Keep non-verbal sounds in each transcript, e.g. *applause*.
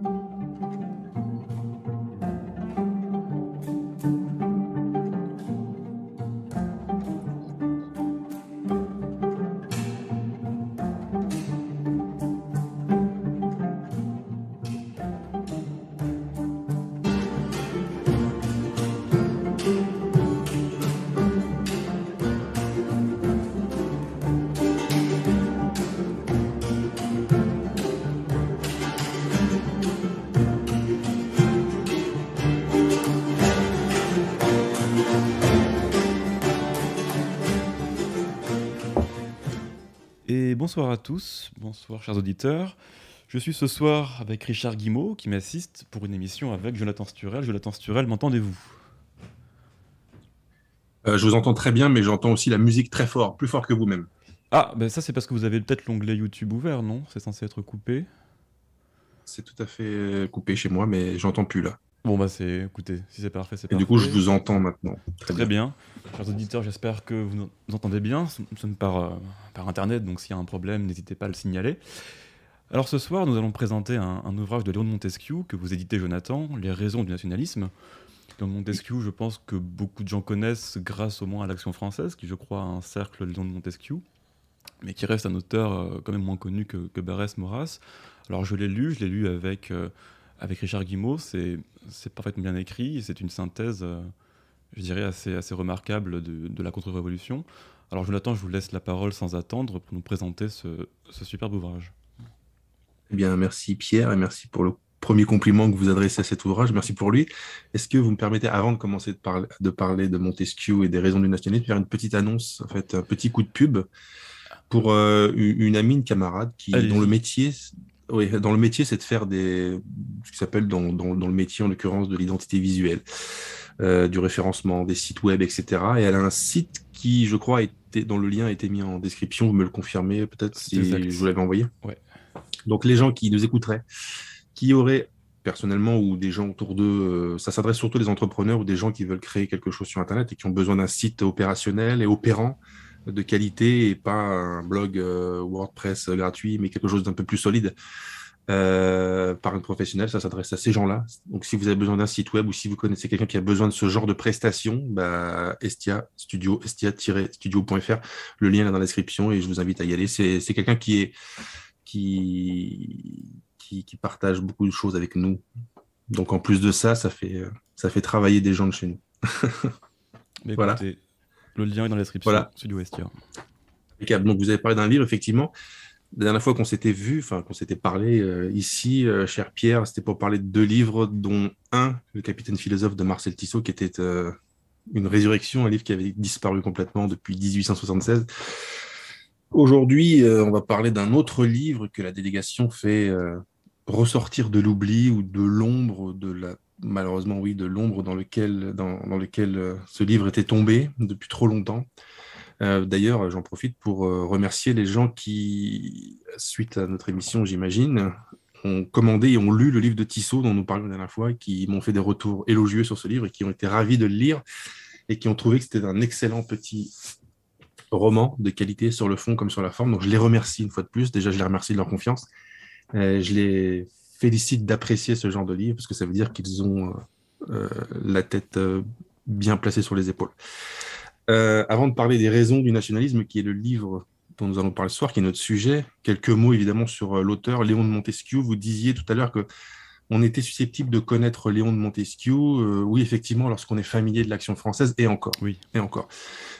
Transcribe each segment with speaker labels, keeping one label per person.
Speaker 1: Thank you. bonsoir à tous, bonsoir chers auditeurs. Je suis ce soir avec Richard Guimau qui m'assiste pour une émission avec Jonathan Sturel. Jonathan Sturel, m'entendez-vous
Speaker 2: euh, Je vous entends très bien, mais j'entends aussi la musique très fort, plus fort
Speaker 1: que vous-même. Ah, ben ça c'est parce que vous avez peut-être l'onglet YouTube ouvert, non C'est censé être coupé
Speaker 2: C'est tout à fait euh, coupé chez moi, mais j'entends plus là. Bon, bah, c'est écoutez, si c'est parfait, c'est parfait. Et du coup, je vous entends maintenant. Très,
Speaker 1: bien. Chers auditeurs, j'espère que vous nous entendez bien. Nous sommes par, euh, par Internet, donc s'il y a un problème, n'hésitez pas à le signaler. Alors, ce soir, nous allons présenter un, ouvrage de Léon de Montesquieu que vous éditez, Jonathan, Les raisons du nationalisme. Léon de Montesquieu, je pense que beaucoup de gens connaissent grâce au moins à l'Action française, qui, je crois, a un cercle Léon de Montesquieu, mais qui reste un auteur euh, quand même moins connu que, que Barès Maurras. Alors, je l'ai lu, je l'ai lu avec. Euh, avec Richard Guimau, c'est parfaitement bien écrit, c'est une synthèse, euh, je dirais, assez, assez remarquable de, la contre-révolution. Alors Jonathan, je vous laisse la parole sans attendre pour nous présenter ce, superbe ouvrage.
Speaker 2: Eh bien, merci Pierre et merci pour le premier compliment que vous adressez à cet ouvrage. Merci pour lui. Est-ce que vous me permettez, avant de commencer de, parler de, parler de Montesquieu et des raisons du nationalisme, faire une petite annonce, en fait, un petit coup de pub pour euh, une amie, une camarade, qui, dont le métier oui, dans le métier, c'est de faire des, ce qui s'appelle dans, le métier, en l'occurrence, de l'identité visuelle, euh, du référencement, des sites web, etc. Et elle a un site qui, je crois, était, dont le lien a été mis en description. Vous me le confirmez peut-être si je vous l'avais envoyé. Donc les gens qui nous écouteraient, qui auraient personnellement ou des gens autour d'eux, euh, ça s'adresse surtout à des entrepreneurs ou des gens qui veulent créer quelque chose sur Internet et qui ont besoin d'un site opérationnel et opérant de qualité et pas un blog euh, WordPress gratuit, mais quelque chose d'un peu plus solide. Euh, par un professionnel. ça s'adresse à ces gens-là. Donc, si vous avez besoin d'un site web ou si vous connaissez quelqu'un qui a besoin de ce genre de prestation, bah, Estia Studio, estia-studio.fr, le lien est dans la description et je vous invite à y aller. C'est quelqu'un qui est qui, qui, partage beaucoup de choses avec nous. Donc, en plus de ça, ça fait, ça fait travailler des gens de chez nous. *laughs* Mais voilà. Le lien est dans la description. Voilà. Donc, vous avez parlé d'un livre, effectivement. La dernière fois qu'on s'était vu, enfin, qu'on s'était parlé euh, ici, euh, cher Pierre, c'était pour parler de deux livres, dont un, Le Capitaine philosophe de Marcel Tissot, qui était euh, une résurrection, un livre qui avait disparu complètement depuis 1876. Aujourd'hui, on va parler d'un autre livre que la délégation fait ressortir de l'oubli ou de l'ombre de la malheureusement, oui, de l'ombre dans lequel, dans, lequel euh, ce livre était tombé depuis trop longtemps. Euh, d'ailleurs, j'en profite pour euh, remercier les gens qui, suite à notre émission, j'imagine, ont commandé et ont lu le livre de Tissot dont nous parlions la dernière fois, qui m'ont fait des retours élogieux sur ce livre et qui ont été ravis de le lire et qui ont trouvé que c'était un excellent petit roman de qualité sur le fond comme sur la forme. Donc je les remercie une fois de plus. Déjà, je les remercie de leur confiance. je les félicite d'apprécier ce genre de livre parce que ça veut dire qu'ils ont euh, euh, la tête euh, bien placée sur les épaules. avant de parler des raisons du nationalisme, qui est le livre dont nous allons parler ce soir, qui est notre sujet, quelques mots évidemment sur l'auteur Léon de Montesquieu. Vous disiez tout à l'heure que on était susceptible de connaître Léon de Montesquieu, euh, oui, effectivement, lorsqu'on est familier de l'action française, et encore, oui, et encore.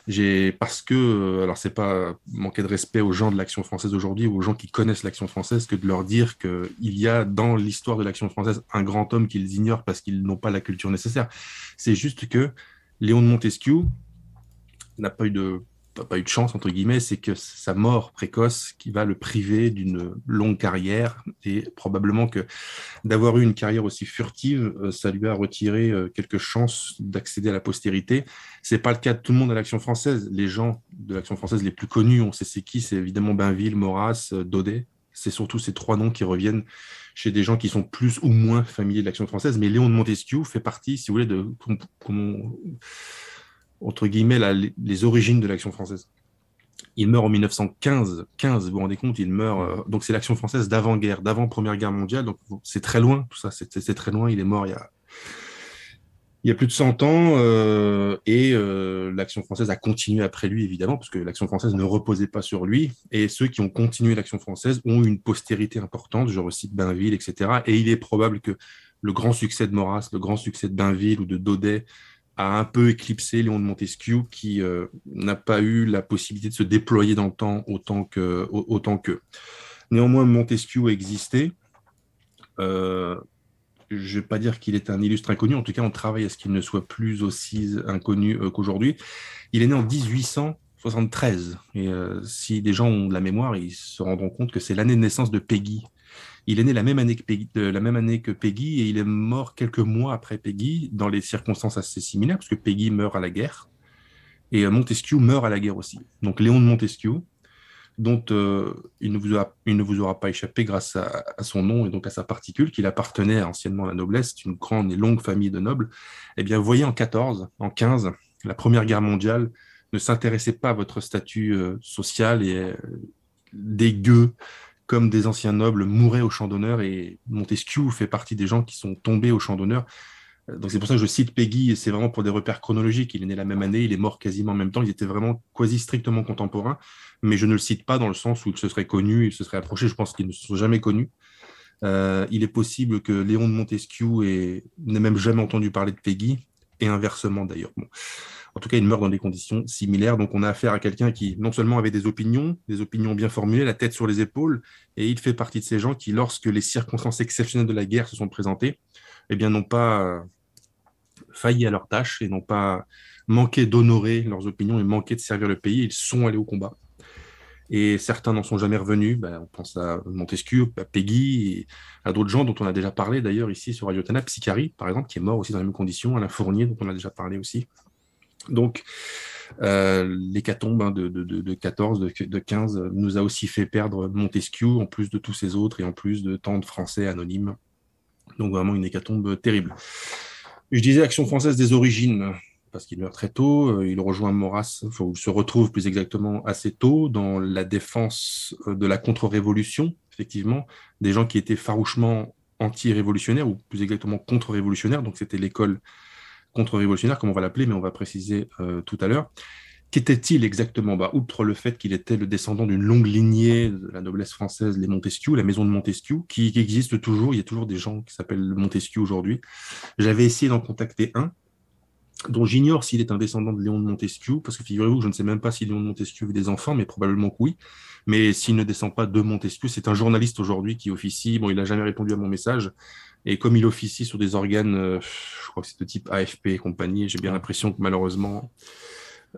Speaker 2: J'ai parce que, euh, alors c'est pas manquer de respect aux gens de l'action française aujourd'hui ou aux gens qui connaissent l'action française que de leur dire qu'il y a dans l'histoire de l'action française un grand homme qu'ils ignorent parce qu'ils n'ont pas la culture nécessaire. C'est juste que Léon de Montesquieu n'a pas eu de pas eu de chance, entre guillemets, c'est que sa mort précoce qui va le priver d'une longue carrière. Et probablement que d'avoir eu une carrière aussi furtive, euh, ça lui a retiré euh, quelques chances d'accéder à la postérité. Ce n'est pas le cas de tout le monde à l'action française. Les gens de l'action française les plus connus, on sait c'est qui, c'est évidemment Bainville, Maurras, euh, Daudet. C'est surtout ces trois noms qui reviennent chez des gens qui sont plus ou moins familiers de l'action française. Mais Léon de Montesquieu fait partie, si vous voulez, de, entre guillemets, les, origines de l'action française. Il meurt en 1915, 15, vous vous rendez compte, il meurt. Euh, donc c'est l'action française d'avant-guerre, d'avant-première guerre mondiale, donc c'est très loin, tout ça, c'est très loin, il est mort il y a, plus de 100 ans, euh, et euh, l'action française a continué après lui, évidemment, parce que l'action française ne reposait pas sur lui, et ceux qui ont continué l'action française ont une postérité importante, je recite Bainville, etc. Et il est probable que le grand succès de Maurras, le grand succès de Bainville ou de Daudet, un peu éclipsé Léon de Montesquieu, qui euh, n'a pas eu la possibilité de se déployer dans le temps autant que autant qu'eux. Néanmoins, Montesquieu existait. Euh, je ne vais pas dire qu'il est un illustre inconnu, en tout cas, on travaille à ce qu'il ne soit plus aussi inconnu euh, qu'aujourd'hui. Il est né en 1873, et si des gens ont de la mémoire, ils se rendront compte que c'est l'année de naissance de Peggy, il est né la même année que Peggy, la même année que Peggy et il est mort quelques mois après Peggy dans les circonstances assez similaires parce que Peggy meurt à la guerre et euh, Montesquieu meurt à la guerre aussi. Donc Léon de Montesquieu, dont euh, il, ne vous il, ne vous aura pas échappé grâce à, son nom et donc à sa particule, qu'il appartenait anciennement à la noblesse, une grande et longue famille de nobles, eh bien, vous voyez en 14, en 15, la Première Guerre mondiale ne s'intéressait pas à votre statut euh, social et dégueu, comme des anciens nobles mouraient au champ d'honneur, et Montesquieu fait partie des gens qui sont tombés au champ d'honneur. Euh, donc c'est pour ça que je cite Peggy, et c'est vraiment pour des repères chronologiques. Il est né la même année, il est mort quasiment en même temps, il était vraiment quasi strictement contemporain, mais je ne le cite pas dans le sens où il se serait connu, il se serait approché, je pense qu'ils ne se sont jamais connus. Euh, il est possible que Léon de Montesquieu n'ait même jamais entendu parler de Peggy, et inversement d'ailleurs. En tout cas, il meurt dans des conditions similaires. Donc, on a affaire à quelqu'un qui, non seulement avait des opinions, des opinions bien formulées, la tête sur les épaules, et il fait partie de ces gens qui, lorsque les circonstances exceptionnelles de la guerre se sont présentées, eh bien, n'ont pas euh, failli à leur tâche et n'ont pas manqué d'honorer leurs opinions et manqué de servir le pays. Ils sont allés au combat. Et certains n'en sont jamais revenus. Ben, on pense à Montesquieu, à Peggy, à d'autres gens dont on a déjà parlé d'ailleurs ici sur Radio Tana, Psychari par exemple, qui est mort aussi dans les mêmes conditions, La Fournier dont on a déjà parlé aussi. Donc, euh, l'hécatombe hein, de, de, 14, de, 15 nous a aussi fait perdre Montesquieu, en plus de tous ces autres, et en plus de tant de Français anonymes. Donc, vraiment une hécatombe terrible. Je disais Action française des origines, parce qu'il meurt très tôt. Euh, il rejoint Maurras, ou se retrouve plus exactement assez tôt, dans la défense euh, de la contre-révolution, effectivement, des gens qui étaient farouchement anti-révolutionnaires, ou plus exactement contre-révolutionnaires. Donc, c'était l'école contre-révolutionnaire, comme on va l'appeler, mais on va préciser euh, tout à l'heure. Qu'était-il exactement bah, Outre le fait qu'il était le descendant d'une longue lignée de la noblesse française, les Montesquieu, la maison de Montesquieu, qui, qui existe toujours, il y a toujours des gens qui s'appellent Montesquieu aujourd'hui. J'avais essayé d'en contacter un, dont j'ignore s'il est un descendant de Léon de Montesquieu, parce que figurez-vous, je ne sais même pas si Léon de Montesquieu eu des enfants, mais probablement que oui. Mais s'il ne descend pas de Montesquieu, c'est un journaliste aujourd'hui qui officie. Bon, il n'a jamais répondu à mon message. Et comme il officie sur des organes, euh, je crois que c'est de type AFP et compagnie, j'ai bien l'impression que malheureusement,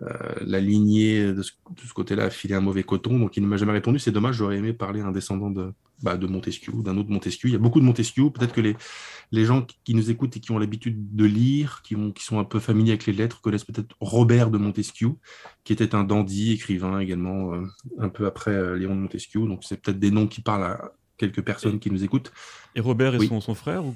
Speaker 2: euh, la lignée de ce, côté-là a filé un mauvais coton, donc il ne m'a jamais répondu. C'est dommage, j'aurais aimé parler à un descendant de, bah, de Montesquieu, d'un autre Montesquieu. Il y a beaucoup de Montesquieu. Peut-être que les, gens qui nous écoutent et qui ont l'habitude de lire, qui, sont un peu familiers avec les lettres, connaissent peut-être Robert de Montesquieu, qui était un dandy, écrivain également, euh, un peu après euh, Léon de Montesquieu. Donc c'est peut-être des noms qui parlent à, quelques personnes qui nous écoutent. Et Robert est-ce son, son, frère ou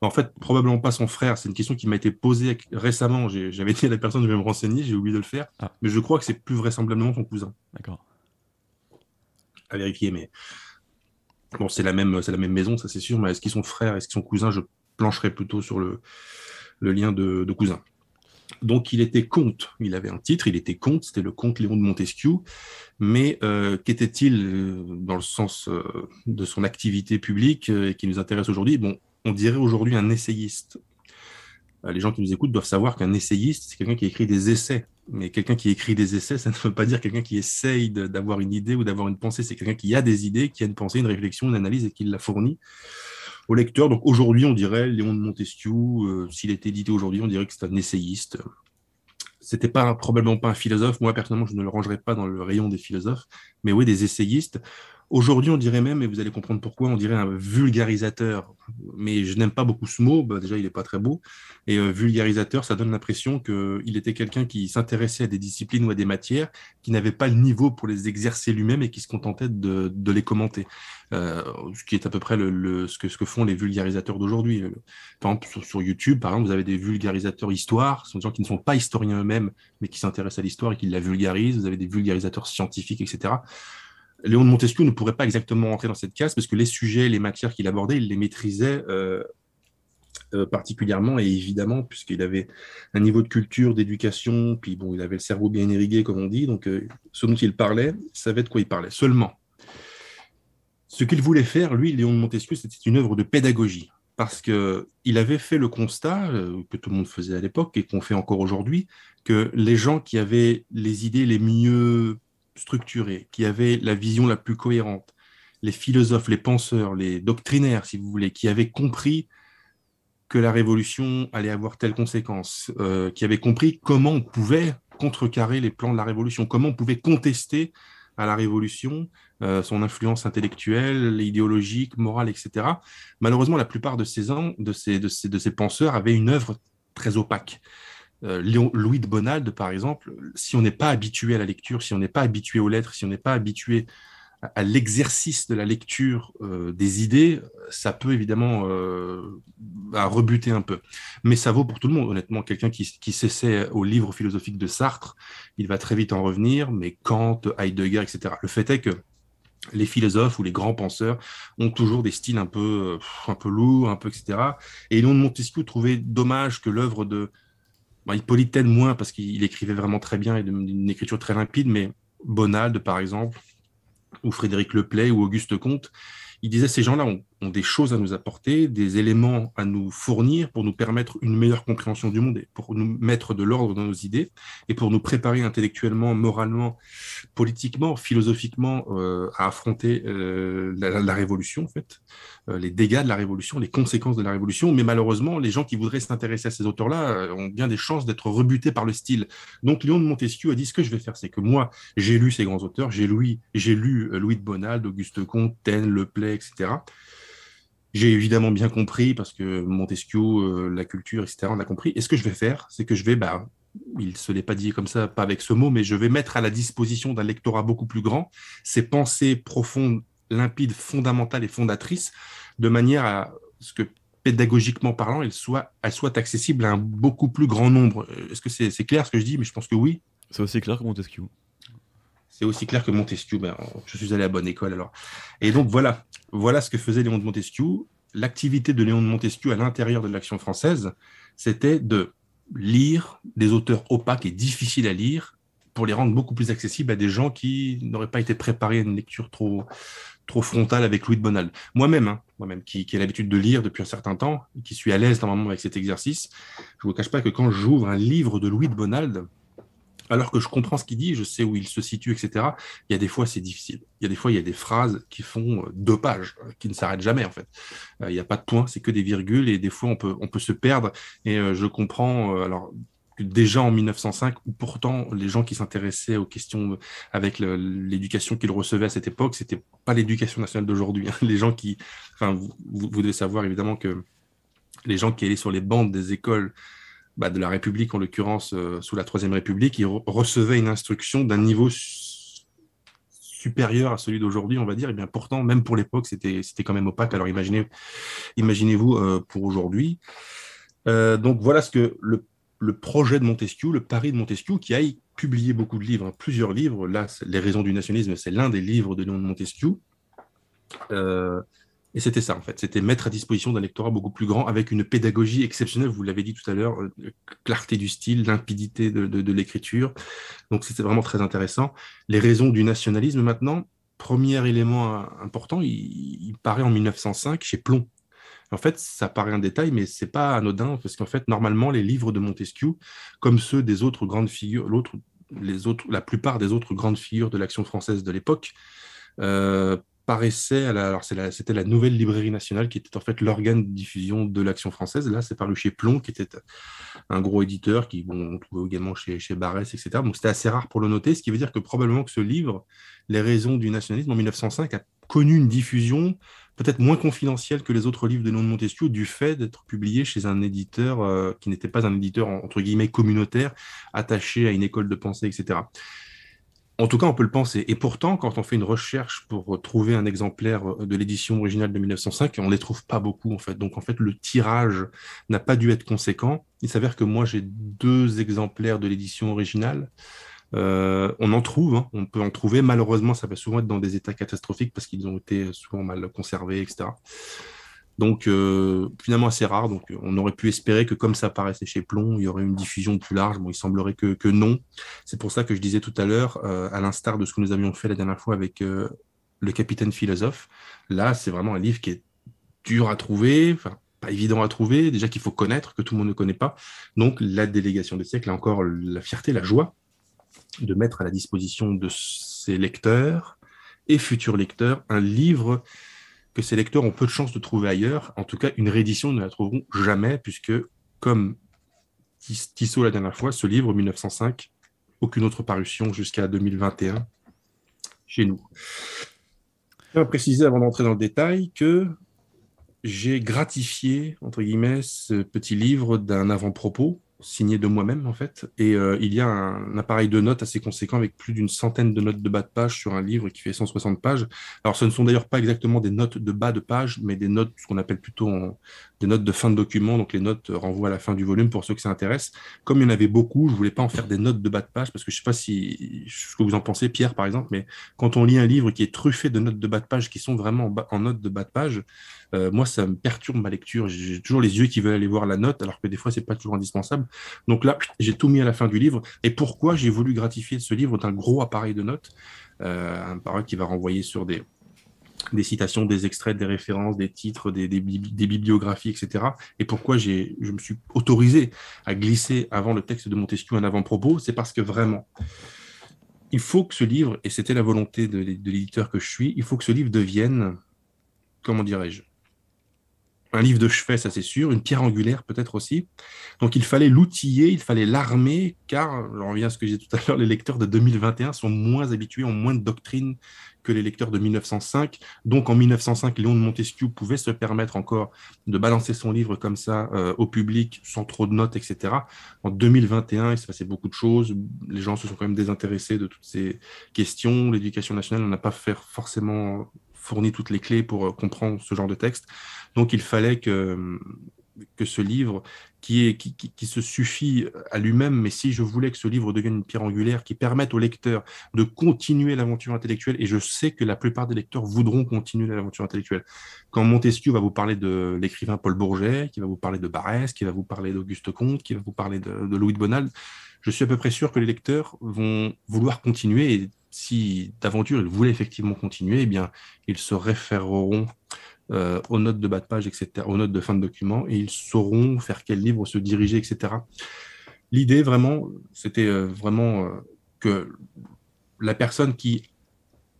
Speaker 2: En fait, probablement pas son frère. C'est une question qui m'a été posée récemment. J'avais dit à la personne, de me renseigner, j'ai oublié de le faire. Ah. Mais je crois que c'est plus vraisemblablement son cousin. D'accord. À vérifier, mais. Bon, c'est la, même, la même maison, ça c'est sûr, mais est-ce qu'ils sont frères, est-ce qu'ils sont cousins Je plancherai plutôt sur le, lien de, de cousin. Donc il était comte, il avait un titre, il était comte, c'était le comte Léon de Montesquieu, mais euh, qu'était-il euh, dans le sens euh, de son activité publique et qui nous intéresse aujourd'hui Bon, on dirait aujourd'hui un essayiste. les gens qui nous écoutent doivent savoir qu'un essayiste, c'est quelqu'un qui écrit des essais. Mais quelqu'un qui écrit des essais, ça ne veut pas dire quelqu'un qui essaye d'avoir une idée ou d'avoir une pensée. C'est quelqu'un qui a des idées, qui a une pensée, une réflexion, une analyse et qui la fournit au lecteur. Donc aujourd'hui, on dirait Léon de Montesquieu, euh, s'il était édité aujourd'hui, on dirait que c'est un essayiste. C'était pas probablement pas un philosophe. Moi, personnellement, je ne le rangerais pas dans le rayon des philosophes, mais oui, des essayistes. Aujourd'hui, on dirait même, et vous allez comprendre pourquoi, on dirait un vulgarisateur. Mais je n'aime pas beaucoup ce mot, bah, déjà il n'est pas très beau. Et euh, vulgarisateur, ça donne l'impression qu'il euh, était quelqu'un qui s'intéressait à des disciplines ou à des matières, qui n'avait pas le niveau pour les exercer lui-même et qui se contentait de, de les commenter. Euh, ce qui est à peu près le, ce, que, ce que font les vulgarisateurs d'aujourd'hui. Euh, par exemple, sur, sur, YouTube, par exemple, vous avez des vulgarisateurs histoire, ce sont des gens qui ne sont pas historiens eux-mêmes, mais qui s'intéressent à l'histoire et qui la vulgarisent. Vous avez des vulgarisateurs scientifiques, etc. Léon de Montesquieu ne pourrait pas exactement entrer dans cette case parce que les sujets, les matières qu'il abordait, il les maîtrisait euh, euh, particulièrement et évidemment, puisqu'il avait un niveau de culture, d'éducation, puis bon, il avait le cerveau bien irrigué, comme on dit, donc euh, ce dont il parlait, il savait de quoi il parlait. Seulement, ce qu'il voulait faire, lui, Léon de Montesquieu, c'était une œuvre de pédagogie, parce qu'il avait fait le constat, que tout le monde faisait à l'époque et qu'on fait encore aujourd'hui, que les gens qui avaient les idées les mieux Structurés, qui avait la vision la plus cohérente, les philosophes, les penseurs, les doctrinaires, si vous voulez, qui avaient compris que la révolution allait avoir telles conséquences, euh, qui avaient compris comment on pouvait contrecarrer les plans de la révolution, comment on pouvait contester à la révolution euh, son influence intellectuelle, idéologique, morale, etc. Malheureusement, la plupart de ces, ans, de ces, de ces penseurs avaient une œuvre très opaque. Euh, Louis de Bonald, par exemple, si on n'est pas habitué à la lecture, si on n'est pas habitué aux lettres, si on n'est pas habitué à l'exercice de la lecture euh, des idées, ça peut évidemment euh, bah, rebuter un peu. Mais ça vaut pour tout le monde, honnêtement. Quelqu'un qui, s'essaie au livre philosophique de Sartre, il va très vite en revenir, mais Kant, Heidegger, etc. Le fait est que les philosophes ou les grands penseurs ont toujours des styles un peu, un peu lourds, un peu, etc. Et Léon de Montesquieu trouvait dommage que l'œuvre de il Hippolyte moins parce qu'il écrivait vraiment très bien et d'une écriture très limpide, mais Bonald, par exemple, ou Frédéric Leplay, ou Auguste Comte, il disait ces gens-là ont ont des choses à nous apporter, des éléments à nous fournir pour nous permettre une meilleure compréhension du monde et pour nous mettre de l'ordre dans nos idées et pour nous préparer intellectuellement, moralement, politiquement, philosophiquement euh, à affronter euh, la, révolution, en fait, euh, les dégâts de la révolution, les conséquences de la révolution. Mais malheureusement, les gens qui voudraient s'intéresser à ces auteurs-là ont bien des chances d'être rebutés par le style. Donc, Léon de Montesquieu a dit ce que je vais faire, c'est que moi, j'ai lu ces grands auteurs, j'ai lu, j'ai lu Louis de Bonald, Auguste Comte, Taine, Play, etc. J'ai évidemment bien compris, parce que Montesquieu, euh, la culture, etc., on a compris. Et ce que je vais faire, c'est que je vais, bah, il se l'est pas dit comme ça, pas avec ce mot, mais je vais mettre à la disposition d'un lectorat beaucoup plus grand ces pensées profondes, limpides, fondamentales et fondatrices, de manière à ce que pédagogiquement parlant, elles soient elles soient accessibles à un beaucoup plus grand nombre. Euh, est-ce que c'est clair ce que je dis Mais je pense que oui. C'est aussi clair que Montesquieu. C'est aussi clair que Montesquieu. Ben, je suis allé à bonne école alors. Et donc voilà, voilà ce que faisait Léon de Montesquieu. L'activité de Léon de Montesquieu à l'intérieur de l'action française, c'était de lire des auteurs opaques et difficiles à lire pour les rendre beaucoup plus accessibles à des gens qui n'auraient pas été préparés à une lecture trop, trop frontale avec Louis de Bonald. Moi-même, hein, moi-même, qui, qui ai l'habitude de lire depuis un certain temps, qui suis à l'aise normalement avec cet exercice, je ne vous cache pas que quand j'ouvre un livre de Louis de Bonald, alors que je comprends ce qu'il dit, je sais où il se situe, etc. Il y a des fois, c'est difficile. Il y a des fois, il y a des phrases qui font euh, deux pages, euh, qui ne s'arrêtent jamais, en fait. Euh, il n'y a pas de point, c'est que des virgules, et des fois, on peut, on peut se perdre. Et je comprends, alors, déjà en 1905, où pourtant les gens qui s'intéressaient aux questions avec l'éducation qu'ils recevaient à cette époque, ce c'était pas l'éducation nationale d'aujourd'hui. Hein. *laughs* Les gens qui, enfin, vous, vous, devez savoir évidemment que les gens qui allaient sur les bandes des écoles bah, de la République, en l'occurrence euh, sous la Troisième République, il recevait une instruction d'un niveau supérieur à celui d'aujourd'hui, on va dire. Et bien pourtant, même pour l'époque, c'était quand même opaque. Alors imaginez, imaginez-vous euh, pour aujourd'hui. Euh, donc voilà ce que le, projet de Montesquieu, le pari de Montesquieu, qui a publié beaucoup de livres, hein, plusieurs livres. Là, Les raisons du nationalisme, c'est l'un des livres de Léon de Montesquieu. Et c'était ça, en fait. C'était mettre à disposition d'un lectorat beaucoup plus grand avec une pédagogie exceptionnelle. Vous l'avez dit tout à l'heure, euh, clarté du style, limpidité de, l'écriture. Donc, c'était vraiment très intéressant. Les raisons du nationalisme, maintenant, premier élément important, il, paraît en 1905 chez Plomb. En fait, ça paraît un détail, mais c'est pas anodin, parce qu'en fait, normalement, les livres de Montesquieu, comme ceux des autres grandes figures, l'autre, les autres, la plupart des autres grandes figures de l'action française de l'époque, euh, paraissait, c'était la, nouvelle librairie nationale qui était en fait l'organe de diffusion de l'action française. Là, c'est paru chez Plon, qui était un gros éditeur, qui bon, on trouvait également chez, chez Barès, etc. Donc c'était assez rare pour le noter, ce qui veut dire que probablement que ce livre, Les raisons du nationalisme en 1905, a connu une diffusion peut-être moins confidentielle que les autres livres de Léon de Montesquieu du fait d'être publié chez un éditeur euh, qui n'était pas un éditeur entre guillemets communautaire attaché à une école de pensée, etc. En tout cas, on peut le penser. Et pourtant, quand on fait une recherche pour trouver un exemplaire euh, de l'édition originale de 1905, on ne les trouve pas beaucoup, en fait. Donc, en fait, le tirage n'a pas dû être conséquent. Il s'avère que moi, j'ai deux exemplaires de l'édition originale. Euh, on en trouve, hein. on peut en trouver. Malheureusement, ça va souvent être dans des états catastrophiques parce qu'ils ont été souvent mal conservés, etc. Donc euh, finalement assez rare. Donc euh, on aurait pu espérer que comme ça paraissait chez Plomb, il y aurait une diffusion plus large. Bon, il semblerait que, non. C'est pour ça que je disais tout à l'heure, euh, à l'instar de ce que nous avions fait la dernière fois avec le Capitaine Philosophe, là c'est vraiment un livre qui est dur à trouver, enfin pas évident à trouver, déjà qu'il faut connaître, que tout le monde ne connaît pas. Donc la délégation des siècles, a encore la fierté, la joie de mettre à la disposition de ses lecteurs et futurs lecteurs un livre que ces lecteurs ont peu de chances de trouver ailleurs. En tout cas, une réédition, ne la trouveront jamais, puisque, comme Tissot la dernière fois, ce livre, 1905, aucune autre parution jusqu'à 2021 chez nous. Je vais préciser avant d'entrer dans le détail que j'ai gratifié, entre guillemets, ce petit livre d'un avant-propos signé de moi-même en fait. Et euh, il y a un, appareil de notes assez conséquent avec plus d'une centaine de notes de bas de page sur un livre qui fait 160 pages. Alors ce ne sont d'ailleurs pas exactement des notes de bas de page, mais des notes, ce qu'on appelle plutôt des notes de fin de document. Donc les notes renvoient à la fin du volume pour ceux que ça intéresse. Comme il y en avait beaucoup, je voulais pas en faire des notes de bas de page parce que je sais pas si ce que vous en pensez, Pierre par exemple, mais quand on lit un livre qui est truffé de notes de bas de page qui sont vraiment en notes de bas de page, euh, moi, ça me perturbe ma lecture. J'ai toujours les yeux qui veulent aller voir la note, alors que des fois, c'est pas toujours indispensable. Donc là, *clears throat* j'ai tout mis à la fin du livre. Et pourquoi j'ai voulu gratifier ce livre d'un gros appareil de notes, euh, un appareil qui va renvoyer sur des, citations, des extraits, des références, des titres, des, bibliographies, etc. Et pourquoi j'ai, je me suis autorisé à glisser avant le texte de Montesquieu un avant-propos, c'est parce que vraiment, il faut que ce livre, et c'était la volonté de l'éditeur que je suis, il faut que ce livre devienne, comment dirais-je, un livre de chevet, ça c'est sûr, une pierre angulaire peut-être aussi. Donc il fallait l'outiller, il fallait l'armer, car, je reviens à ce que j'ai tout à l'heure, les lecteurs de 2021 sont moins habitués, ont moins de doctrine que les lecteurs de 1905. Donc en 1905, Léon de Montesquieu pouvait se permettre encore de balancer son livre comme ça euh, au public sans trop de notes, etc. En 2021, il se passait beaucoup de choses. Les gens se sont quand même désintéressés de toutes ces questions. L'éducation nationale n'en a pas fait forcément fournit toutes les clés pour euh, comprendre ce genre de texte. Donc il fallait que, euh, que ce livre, qui, est, qui, se suffit à lui-même, mais si je voulais que ce livre devienne une pierre angulaire, qui permette au lecteur de continuer l'aventure intellectuelle, et je sais que la plupart des lecteurs voudront continuer l'aventure intellectuelle. Quand Montesquieu va vous parler de l'écrivain Paul Bourget, qui va vous parler de Barès, qui va vous parler d'Auguste Comte, qui va vous parler de, de Louis de Bonald, je suis à peu près sûr que les lecteurs vont vouloir continuer et si d'aventure ils voulaient effectivement continuer, eh bien, ils se référeront euh, aux notes de bas de page, etc., aux notes de fin de document, et ils sauront faire quel livre se diriger, etc. L'idée, vraiment, c'était euh, vraiment euh, que la personne qui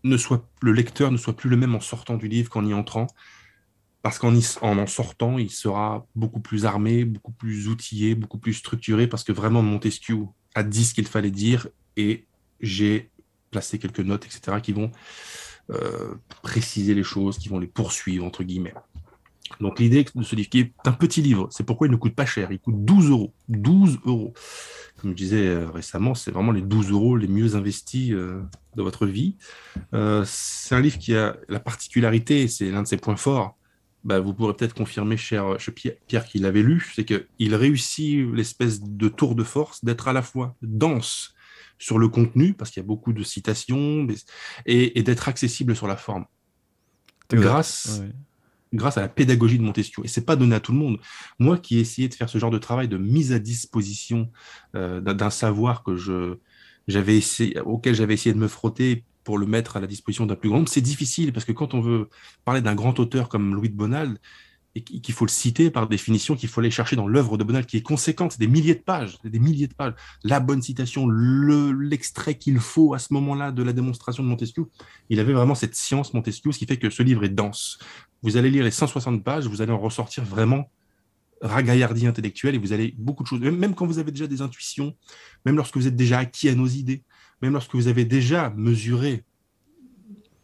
Speaker 2: ne soit, le lecteur ne soit plus le même en sortant du livre qu'en y entrant, parce qu'en en, en sortant, il sera beaucoup plus armé, beaucoup plus outillé, beaucoup plus structuré, parce que vraiment Montesquieu a dit ce qu'il fallait dire, et j'ai placer quelques notes, etc., qui vont euh, préciser les choses, qui vont les poursuivre, entre guillemets. Donc l'idée de ce livre, qui est un petit livre, c'est pourquoi il ne coûte pas cher, il coûte 12 euros. 12 euros. Comme je disais euh, récemment, c'est vraiment les 12 euros les mieux investis euh, de votre vie. c'est un livre qui a la particularité, c'est l'un de ses points forts. Bah, vous pourrez peut-être confirmer, cher, Pierre, qu'il l'avait lu, c'est qu'il réussit l'espèce de tour de force d'être à la fois dense, sur le contenu, parce qu'il y a beaucoup de citations, et, d'être accessible sur la forme. Grâce, grâce à la pédagogie de Montesquieu. Et c'est pas donné à tout le monde. Moi qui ai essayé de faire ce genre de travail de mise à disposition euh, d'un savoir que je j'avais essayé, auquel j'avais essayé de me frotter pour le mettre à la disposition d'un plus grand nombre, c'est difficile parce que quand on veut parler d'un grand auteur comme Louis de Bonald, et qu'il faut le citer par définition, qu'il faut aller chercher dans l'œuvre de Bonal, qui est conséquente, des milliers de pages, des milliers de pages, la bonne citation, l'extrait qu'il faut à ce moment-là de la démonstration de Montesquieu. Il avait vraiment cette science Montesquieu, ce qui fait que ce livre est dense. Vous allez lire les 160 pages, vous allez en ressortir vraiment ragaillardie intellectuel et vous allez beaucoup de choses, même quand vous avez déjà des intuitions, même lorsque vous êtes déjà acquis à nos idées, même lorsque vous avez déjà mesuré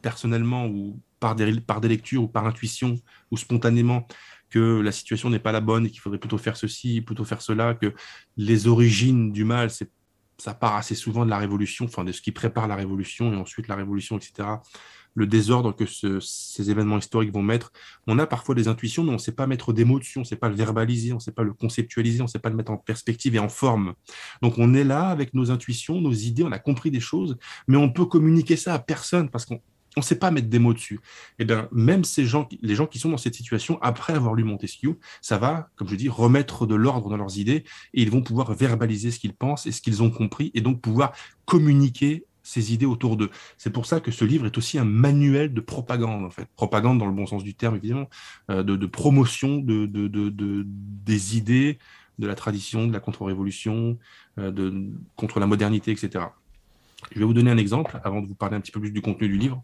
Speaker 2: personnellement ou par des, par des lectures ou par intuition ou spontanément que la situation n'est pas la bonne et qu'il faudrait plutôt faire ceci, plutôt faire cela, que les origines du mal, c'est ça part assez souvent de la révolution, enfin de ce qui prépare la révolution et ensuite la révolution, etc. Le désordre que ces événements historiques vont mettre. On a parfois des intuitions, mais on ne sait pas mettre des mots dessus, on ne sait pas le verbaliser, on ne sait pas le conceptualiser, on ne sait pas le mettre en perspective et en forme. Donc on est là avec nos intuitions, nos idées, on a compris des choses, mais on peut communiquer ça à personne parce qu'on on ne sait pas mettre des mots dessus. Et eh bien, même ces gens, les gens qui sont dans cette situation, après avoir lu Montesquieu, ça va, comme je dis, remettre de l'ordre dans leurs idées et ils vont pouvoir verbaliser ce qu'ils pensent et ce qu'ils ont compris et donc pouvoir communiquer ces idées autour d'eux. C'est pour ça que ce livre est aussi un manuel de propagande, en fait. Propagande dans le bon sens du terme, évidemment, euh, de, promotion de, des idées, de la tradition, de la contre-révolution, euh, contre la modernité, etc. Je vais vous donner un exemple avant de vous parler un petit peu plus du contenu du livre.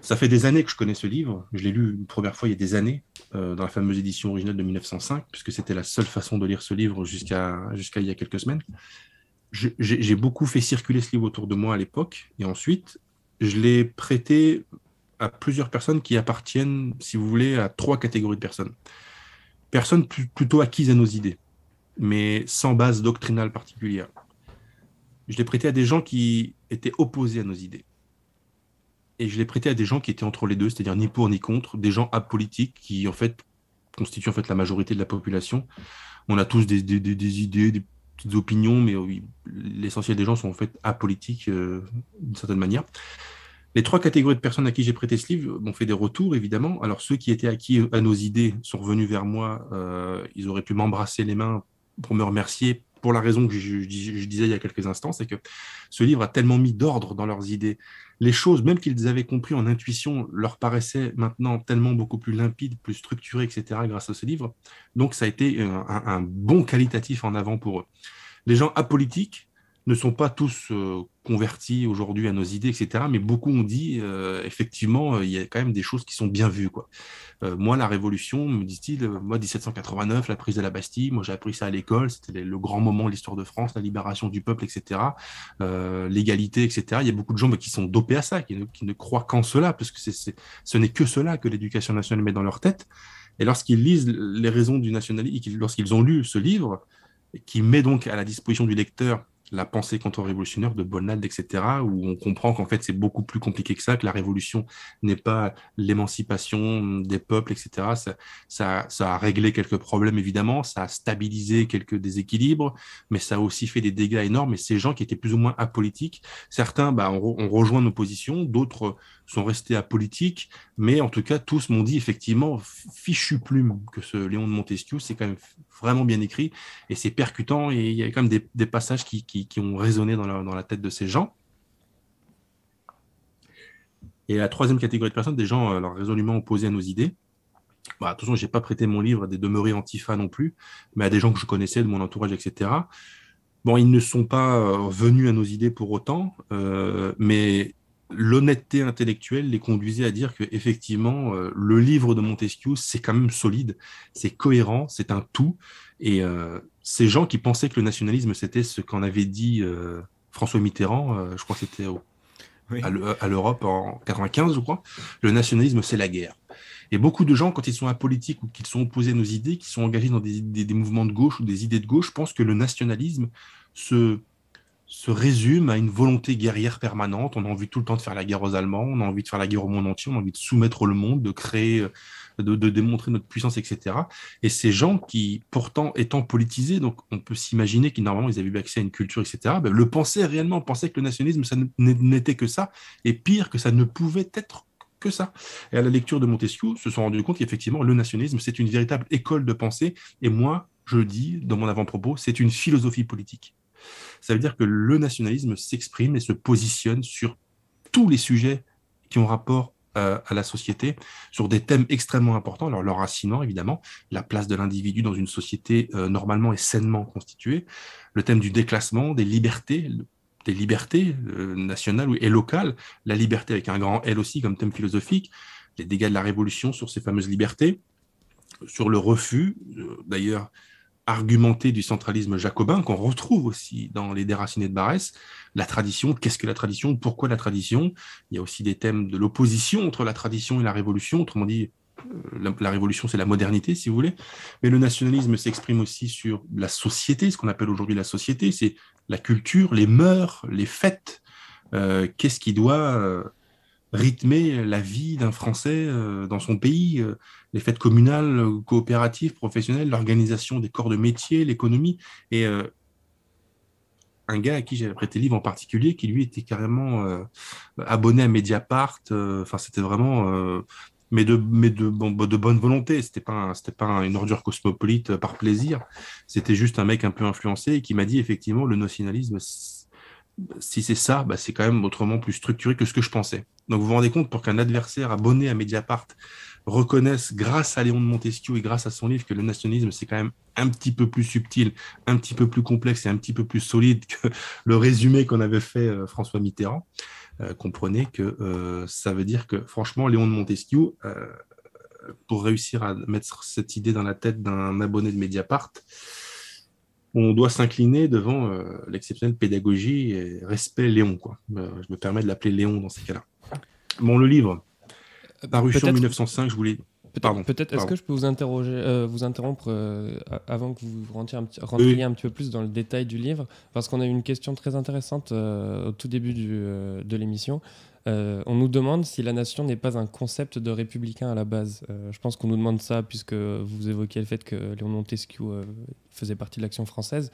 Speaker 2: Ça fait des années que je connais ce livre. Je l'ai lu une première fois il y a des années, euh, dans la fameuse édition originale de 1905, puisque c'était la seule façon de lire ce livre jusqu'à jusqu'à il y a quelques semaines. J'ai beaucoup fait circuler ce livre autour de moi à l'époque, et ensuite, je l'ai prêté à plusieurs personnes qui appartiennent, si vous voulez, à trois catégories de personnes. Personnes plutôt acquises à nos idées, mais sans base doctrinale particulière je l'ai prêté à des gens qui étaient opposés à nos idées. Et je l'ai prêté à des gens qui étaient entre les deux, c'est-à-dire ni pour ni contre, des gens apolitiques qui, en fait, constituent en fait la majorité de la population. On a tous des, idées, des petites opinions, mais oui, l'essentiel des gens sont en fait apolitiques euh, d'une certaine manière. Les trois catégories de personnes à qui j'ai prêté ce livre m'ont fait des retours, évidemment. Alors, ceux qui étaient acquis à nos idées sont revenus vers moi. Euh, ils auraient pu m'embrasser les mains pour me remercier pour la raison que je, disais il y a quelques instants, c'est que ce livre a tellement mis d'ordre dans leurs idées. Les choses, même qu'ils avaient compris en intuition, leur paraissaient maintenant tellement beaucoup plus limpides, plus structurées, etc., grâce à ce livre. Donc, ça a été un, un bon qualitatif en avant pour eux. Les gens apolitiques, ne sont pas tous euh, convertis aujourd'hui à nos idées, etc. Mais beaucoup ont dit, euh, effectivement, euh, il y a quand même des choses qui sont bien vues. moi, la Révolution, me disent-ils, moi, 1789, la prise de la Bastille, moi, j'ai appris ça à l'école, c'était le grand moment de l'histoire de France, la libération du peuple, etc., l'égalité, etc. Il y a beaucoup de gens bah, qui sont dopés à ça, qui ne, croient qu'en cela, parce que c'est ce n'est que cela que l'éducation nationale met dans leur tête. Et lorsqu'ils lisent les raisons du nationalisme, lorsqu'ils ont lu ce livre, qui met donc à la disposition du lecteur la pensée contre-révolutionnaire de Bonald, etc., où on comprend qu'en fait c'est beaucoup plus compliqué que ça, que la révolution n'est pas l'émancipation des peuples, etc. Ça, ça, a réglé quelques problèmes évidemment, ça a stabilisé quelques déséquilibres, mais ça a aussi fait des dégâts énormes. Et ces gens qui étaient plus ou moins apolitiques, certains bah, ont rejoint nos positions, d'autres sont restés apolitiques, mais en tout cas, tous m'ont dit effectivement fichu plume que ce Léon de Montesquieu, c'est quand même vraiment bien écrit et c'est percutant et il y a quand même des, passages qui, ont résonné dans la, tête de ces gens. Et la troisième catégorie de personnes, des gens résolument opposés à nos idées. Bah, attention, je n'ai pas prêté mon livre à des demeurés antifa non plus, mais à des gens que je connaissais, de mon entourage, etc. Bon, ils ne sont pas euh, venus à nos idées pour autant, euh, mais l'honnêteté intellectuelle les conduisait à dire que effectivement euh, le livre de Montesquieu c'est quand même solide, c'est cohérent, c'est un tout. Et euh, ces gens qui pensaient que le nationalisme c'était ce qu'en avait dit euh, François Mitterrand, je crois que c'était à l'Europe en 95, je crois, le nationalisme c'est la guerre. Et beaucoup de gens, quand ils sont apolitiques ou qu'ils sont opposés à nos idées, qui sont engagés dans des, des mouvements de gauche ou des idées de gauche, pensent que le nationalisme se se résume à une volonté guerrière permanente. On a envie tout le temps de faire la guerre aux Allemands, on a envie de faire la guerre au monde entier, on a envie de soumettre le monde, de créer, de, démontrer notre puissance, etc. Et ces gens qui, pourtant, étant politisés, donc on peut s'imaginer qu'ils normalement ils avaient eu accès à une culture, etc. Ben, le pensaient réellement, pensaient que le nationalisme ça n'était que ça, et pire que ça ne pouvait être que ça. Et à la lecture de Montesquieu, se sont rendus compte qu'effectivement, le nationalisme, c'est une véritable école de pensée. Et moi, je dis, dans mon avant-propos, c'est une philosophie politique. Ça veut dire que le nationalisme s'exprime et se positionne sur tous les sujets qui ont rapport euh, à la société, sur des thèmes extrêmement importants, alors leur racinement évidemment, la place de l'individu dans une société euh, normalement et sainement constituée, le thème du déclassement, des libertés, des libertés euh, nationales et locales, la liberté avec un grand L aussi comme thème philosophique, les dégâts de la révolution sur ces fameuses libertés, sur le refus, d'ailleurs argumenté du centralisme jacobin qu'on retrouve aussi dans les déracinés de Barès. La tradition, qu'est-ce que la tradition Pourquoi la tradition Il y a aussi des thèmes de l'opposition entre la tradition et la révolution. Autrement dit, euh, la, révolution, c'est la modernité, si vous voulez. Mais le nationalisme s'exprime aussi sur la société, ce qu'on appelle aujourd'hui la société, c'est la culture, les mœurs, les fêtes. Euh, qu'est-ce qui doit euh, rythmer la vie d'un Français euh, dans son pays, euh, les fêtes communales, euh, coopératives, professionnelles, l'organisation des corps de métier, l'économie. Et un gars à qui j'avais prêté livre en particulier, qui lui était carrément abonné à Mediapart. Enfin, c'était vraiment, mais de de, de bonne volonté. C'était pas c'était pas une ordure cosmopolite par plaisir. C'était juste un mec un peu influencé qui m'a dit effectivement le nationalisme si c'est ça, bah c'est quand même autrement plus structuré que ce que je pensais. Donc vous vous rendez compte, pour qu'un adversaire abonné à Mediapart reconnaisse, grâce à Léon de Montesquieu et grâce à son livre, que le nationalisme, c'est quand même un petit peu plus subtil, un petit peu plus complexe et un petit peu plus solide que *laughs* le résumé qu'on avait fait euh, François Mitterrand, euh, comprenez que euh, ça veut dire que, franchement, Léon de Montesquieu, pour réussir à mettre cette idée dans la tête d'un abonné de Mediapart, on doit s'incliner devant euh, l'exceptionnelle pédagogie et respect Léon. Quoi. Euh, je me permets de l'appeler Léon dans ces cas-là. Bon, le livre,
Speaker 3: euh, paru en 1905, je voulais.
Speaker 2: Peut-être, peut être est ce que je
Speaker 3: peux vous, interroger, vous interrompre avant que vous rentriez un, petit, un peu plus dans le détail du livre Parce qu'on a eu une question très intéressante au tout début de l'émission euh, on nous demande si la nation n'est pas un concept de républicain à la base. Euh, je pense qu'on nous demande ça puisque vous évoquez le fait que Léon Montesquieu euh, faisait partie de l'action française.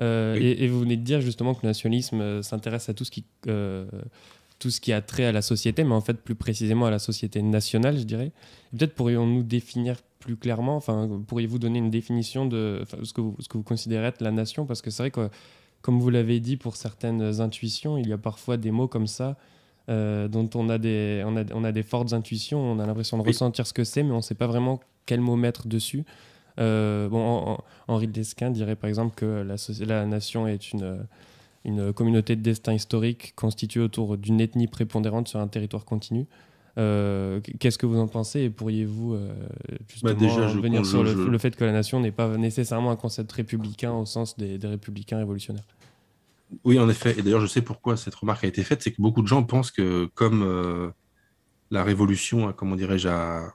Speaker 3: Et, vous venez de dire justement que le nationalisme s'intéresse à tout ce qui... tout ce qui a trait à la société, mais en fait plus précisément à la société nationale, je dirais. Peut-être pourrions-nous définir plus clairement, enfin, pourriez-vous donner une définition de ce que, vous, ce que vous considérez être la nation Parce que c'est vrai que, comme vous l'avez dit, pour certaines intuitions, il y a parfois des mots comme ça euh, dont on a, des, on, on a des fortes intuitions, on a l'impression de ressentir ce que c'est, mais on ne sait pas vraiment quel mot mettre dessus. Euh, bon, Henri Desquin dirait par exemple que la, nation est une, euh, une, communauté de destin historique constituée autour d'une ethnie prépondérante sur un territoire continu. Qu'est-ce que vous en pensez et pourriez-vous bah, venir sur le, fait que la nation n'est pas nécessairement un concept républicain au sens des républicains révolutionnaires
Speaker 2: oui, en effet. Et d'ailleurs, je sais pourquoi cette remarque a été faite, c'est que beaucoup de gens pensent que comme euh, la révolution, a, comment dirais-je, a,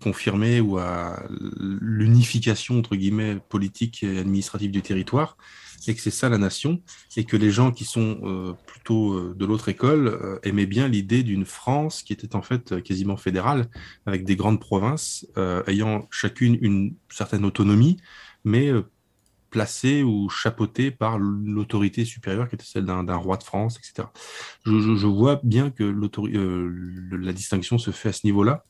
Speaker 2: confirmé ou à l'unification entre guillemets politique et administrative du territoire, c'est que c'est ça la nation, et que les gens qui sont euh, plutôt euh, de l'autre école aimaient bien l'idée d'une France qui était en fait quasiment fédérale, avec des grandes provinces ayant chacune une certaine autonomie, mais placé ou chapeauté par l'autorité supérieure qui était celle d'un roi de France, etc. Je, vois bien que euh, la distinction se fait à ce niveau-là.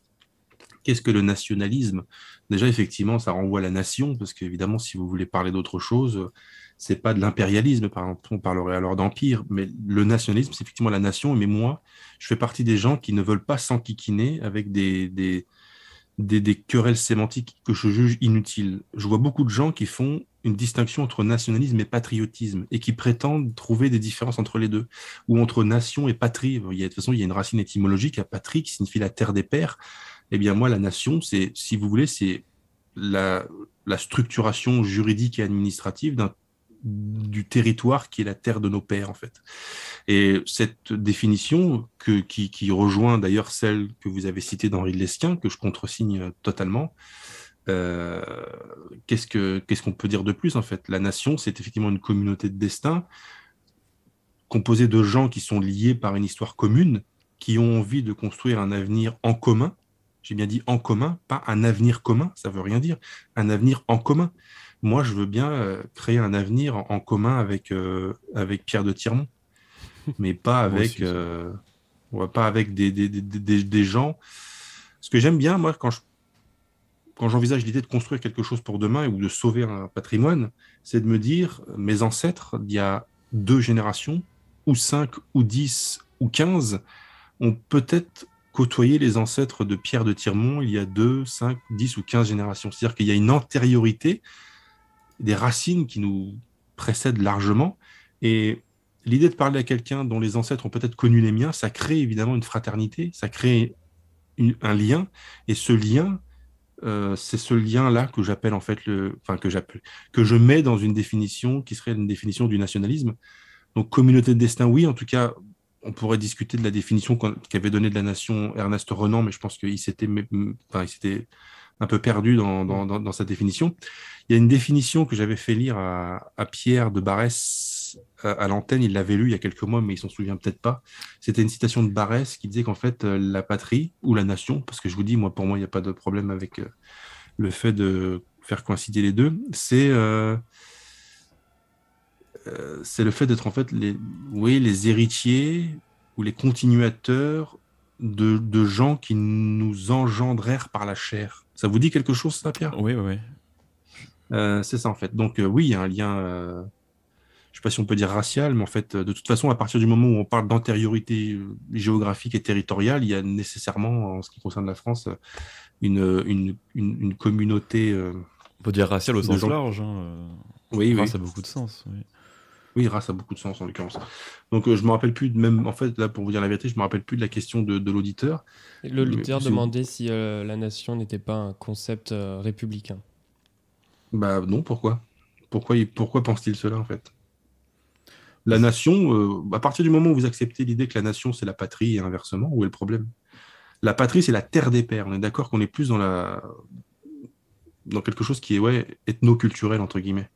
Speaker 2: Qu'est-ce que le nationalisme Déjà, effectivement, ça renvoie à la nation, parce qu'évidemment, si vous voulez parler d'autre chose, c'est pas de l'impérialisme, par exemple, on parlerait alors d'empire, mais le nationalisme, c'est effectivement la nation, mais moi, je fais partie des gens qui ne veulent pas s'enquiquiner avec des, des, des, des querelles sémantiques que je juge inutiles. Je vois beaucoup de gens qui font une distinction entre nationalisme et patriotisme et qui prétendent trouver des différences entre les deux ou entre nation et patrie. Il y a, de toute façon, il y a une racine étymologique à patrie qui signifie la terre des pères. et eh bien, moi, la nation, c'est, si vous voulez, c'est la, la structuration juridique et administrative d'un du territoire qui est la terre de nos pères, en fait. Et cette définition, que, qui, qui rejoint d'ailleurs celle que vous avez citée d'Henri de Lesquin, que je contresigne totalement, euh, que qu'est-ce qu'on peut dire de plus en fait La nation, c'est effectivement une communauté de destin composée de gens qui sont liés par une histoire commune, qui ont envie de construire un avenir en commun. J'ai bien dit en commun, pas un avenir commun, ça veut rien dire. Un avenir en commun. Moi, je veux bien euh, créer un avenir en commun avec, euh, avec Pierre de Tirmont, *laughs* mais pas avec, pas avec des, des, des, des gens. Ce que j'aime bien, moi, quand je quand j'envisage l'idée de construire quelque chose pour demain ou de sauver un patrimoine, c'est de me dire mes ancêtres il y a deux générations, ou cinq, ou dix, ou quinze, ont peut-être côtoyé les ancêtres de Pierre de Tirmont il y a deux, cinq, dix ou quinze générations. C'est-à-dire qu'il y a une antériorité, des racines qui nous précèdent largement. Et l'idée de parler à quelqu'un dont les ancêtres ont peut-être connu les miens, ça crée évidemment une fraternité, ça crée un lien. Et ce lien, euh, c'est ce lien-là que j'appelle en fait le, enfin que j'appelle, que je mets dans une définition qui serait une définition du nationalisme. Donc communauté de destin, oui. En tout cas, on pourrait discuter de la définition qu'avait donnée de la nation Ernest Renan, mais je pense qu'il s'était, enfin, un peu perdu dans, sa définition. Il y a une définition que j'avais fait lire à Pierre de Barès euh, à l'antenne, il l'avait lu il y a quelques mois, mais il s'en souvient peut-être pas. C'était une citation de Barès qui disait qu'en fait, euh, la patrie ou la nation, parce que je vous dis, moi, pour moi, il n'y a pas de problème avec euh, le fait de faire coïncider les deux, c'est c'est le fait d'être en fait les, oui, les héritiers ou les continuateurs de, gens qui nous engendrèrent par la chair. Ça vous dit quelque chose, ça, Pierre Oui, oui, oui. c'est ça en fait. Donc oui, il y a un lien je sais pas si on peut dire raciale, mais en fait, euh, de toute façon, à partir du moment où on parle d'antériorité euh, géographique et territoriale, il y a nécessairement, en ce qui concerne la France, euh, une, une, une, communauté. on peut dire raciale au sens large.
Speaker 1: Hein, oui, race a
Speaker 2: beaucoup de sens. Oui. race a beaucoup de sens en l'occurrence. Donc, je ne me rappelle plus, de même, en fait, là, pour vous dire la vérité, je ne me rappelle plus de la question de, de l'auditeur. L'auditeur demandait
Speaker 3: si la nation n'était pas un concept
Speaker 2: républicain. Bah non, pourquoi pourquoi, pourquoi pense-t-il cela en fait la nation, euh, à partir du moment où vous acceptez l'idée que la nation, c'est la patrie et inversement, où est le problème La patrie, c'est la terre des pères. On est d'accord qu'on est plus dans, la... dans quelque chose qui est ouais, ethno-culturel, entre guillemets.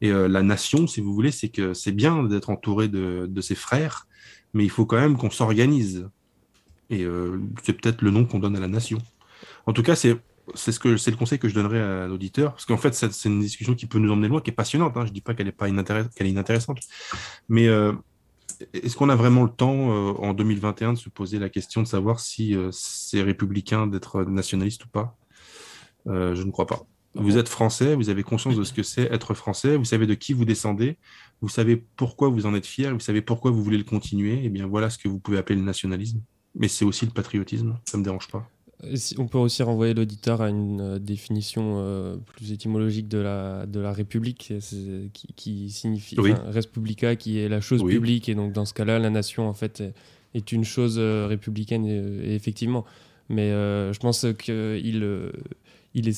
Speaker 2: Et euh, la nation, si vous voulez, c'est que c'est bien d'être entouré de, ses frères, mais il faut quand même qu'on s'organise. Et euh, c'est peut-être le nom qu'on donne à la nation. En tout cas, c'est c'est ce que c'est le conseil que je donnerais à l'auditeur, parce qu'en fait, c'est une discussion qui peut nous emmener loin, qui est passionnante. je hein. Je dis pas qu'elle est pas inintéressante, qu'elle est mais euh, est-ce qu'on a vraiment le temps euh, en 2021 de se poser la question de savoir si euh, c'est républicain d'être nationaliste ou pas Je ne crois pas. Vous êtes français, vous avez conscience de ce que c'est être français, vous savez de qui vous descendez, vous savez pourquoi vous en êtes fier, vous savez pourquoi vous voulez le continuer. Et eh bien voilà ce que vous pouvez appeler le nationalisme, mais c'est aussi le patriotisme. Ça ne me dérange pas.
Speaker 3: Euh, on peut aussi renvoyer l'auditeur à une euh, définition euh, plus étymologique de la, de la République, qui, signifie respublica qui est la chose publique. Et donc, dans ce cas-là, la nation, en fait, est, une chose républicaine, effectivement. Mais je pense qu'il il,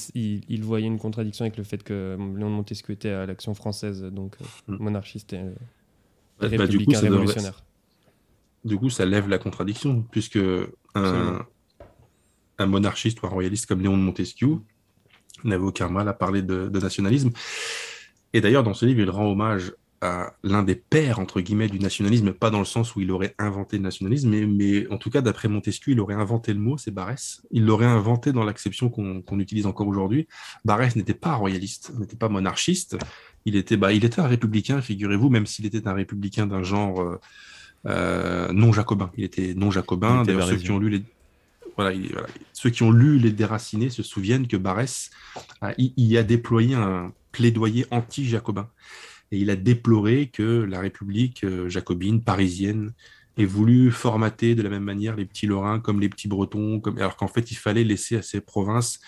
Speaker 3: il, voyait une contradiction avec le fait que Léon de Montesquieu était à l'action française, donc hmm. monarchiste et,
Speaker 2: bah, du coup, révolutionnaire. Du coup, ça lève la contradiction, puisque un monarchiste ou un royaliste comme Léon de Montesquieu n'avait aucun mal à parler de, nationalisme. Et d'ailleurs, dans ce livre, il rend hommage à l'un des pères, entre guillemets, du nationalisme, pas dans le sens où il aurait inventé le nationalisme, mais, en tout cas, d'après Montesquieu, il aurait inventé le mot, c'est Barès. Il l'aurait inventé dans l'acception qu'on utilise encore aujourd'hui. Barès n'était pas royaliste, n'était pas monarchiste. Il était, bah, il était un républicain, figurez-vous, même s'il était un républicain d'un genre euh, euh, non jacobin. Il était non jacobin. D'ailleurs, ceux qui ont lu les ceux qui ont lu Les Déracinés se souviennent que Barès y a déployé un plaidoyer anti-jacobin. Et il a déploré que la République euh, jacobine, parisienne, ait voulu formater de la même manière les petits Lorrains comme les petits Bretons, comme... alors qu'en fait, il fallait laisser à ces provinces,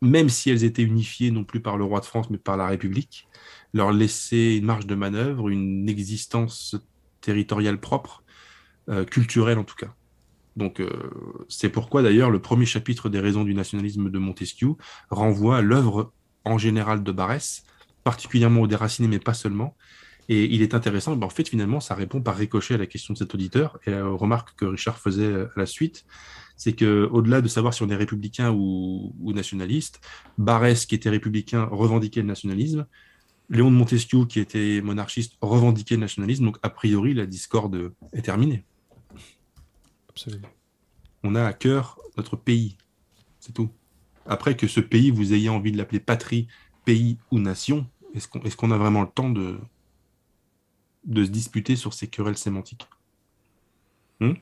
Speaker 2: même si elles étaient unifiées non plus par le roi de France, mais par la République, leur laisser une marge de manœuvre, une existence territoriale propre, euh, culturelle en tout cas. Donc, euh, c'est pourquoi d'ailleurs le premier chapitre des raisons du nationalisme de Montesquieu renvoie à l'œuvre en général de Barrès, particulièrement au déraciné, mais pas seulement. Et il est intéressant, ben, en fait, finalement, ça répond par ricochet à la question de cet auditeur et à la remarque que Richard faisait euh, à la suite. C'est que, au-delà de savoir si on est républicain ou, nationaliste, Barrès qui était républicain, revendiquait le nationalisme. Léon de Montesquieu, qui était monarchiste, revendiquait le nationalisme. Donc, a priori, la discorde est terminée. On a à cœur notre pays. C'est tout. Après que ce pays, vous ayez envie de l'appeler patrie, pays ou nation, est-ce qu'on est a vraiment le temps de, de se disputer sur ces querelles sémantiques hmm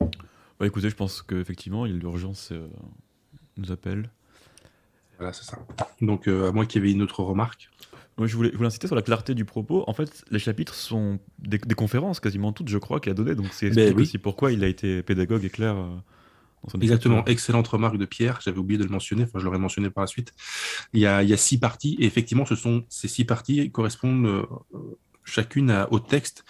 Speaker 1: bah, Écoutez, je pense qu'effectivement, l'urgence euh, nous appelle. Voilà, c'est ça. Donc, euh, à moi qui avait une autre remarque je voulais, je voulais sur la clarté du propos. En fait, les chapitres sont des, conférences quasiment toutes, je crois, qu'il a donné. Donc, c'est ben aussi
Speaker 2: pourquoi il a été pédagogue et clair. Euh, Exactement, excellente remarque de Pierre. J'avais oublié de le mentionner. Enfin, je l'aurais mentionné par la suite. Il y, a, six parties. Et effectivement, ce sont, ces six parties correspondent euh, chacune au texte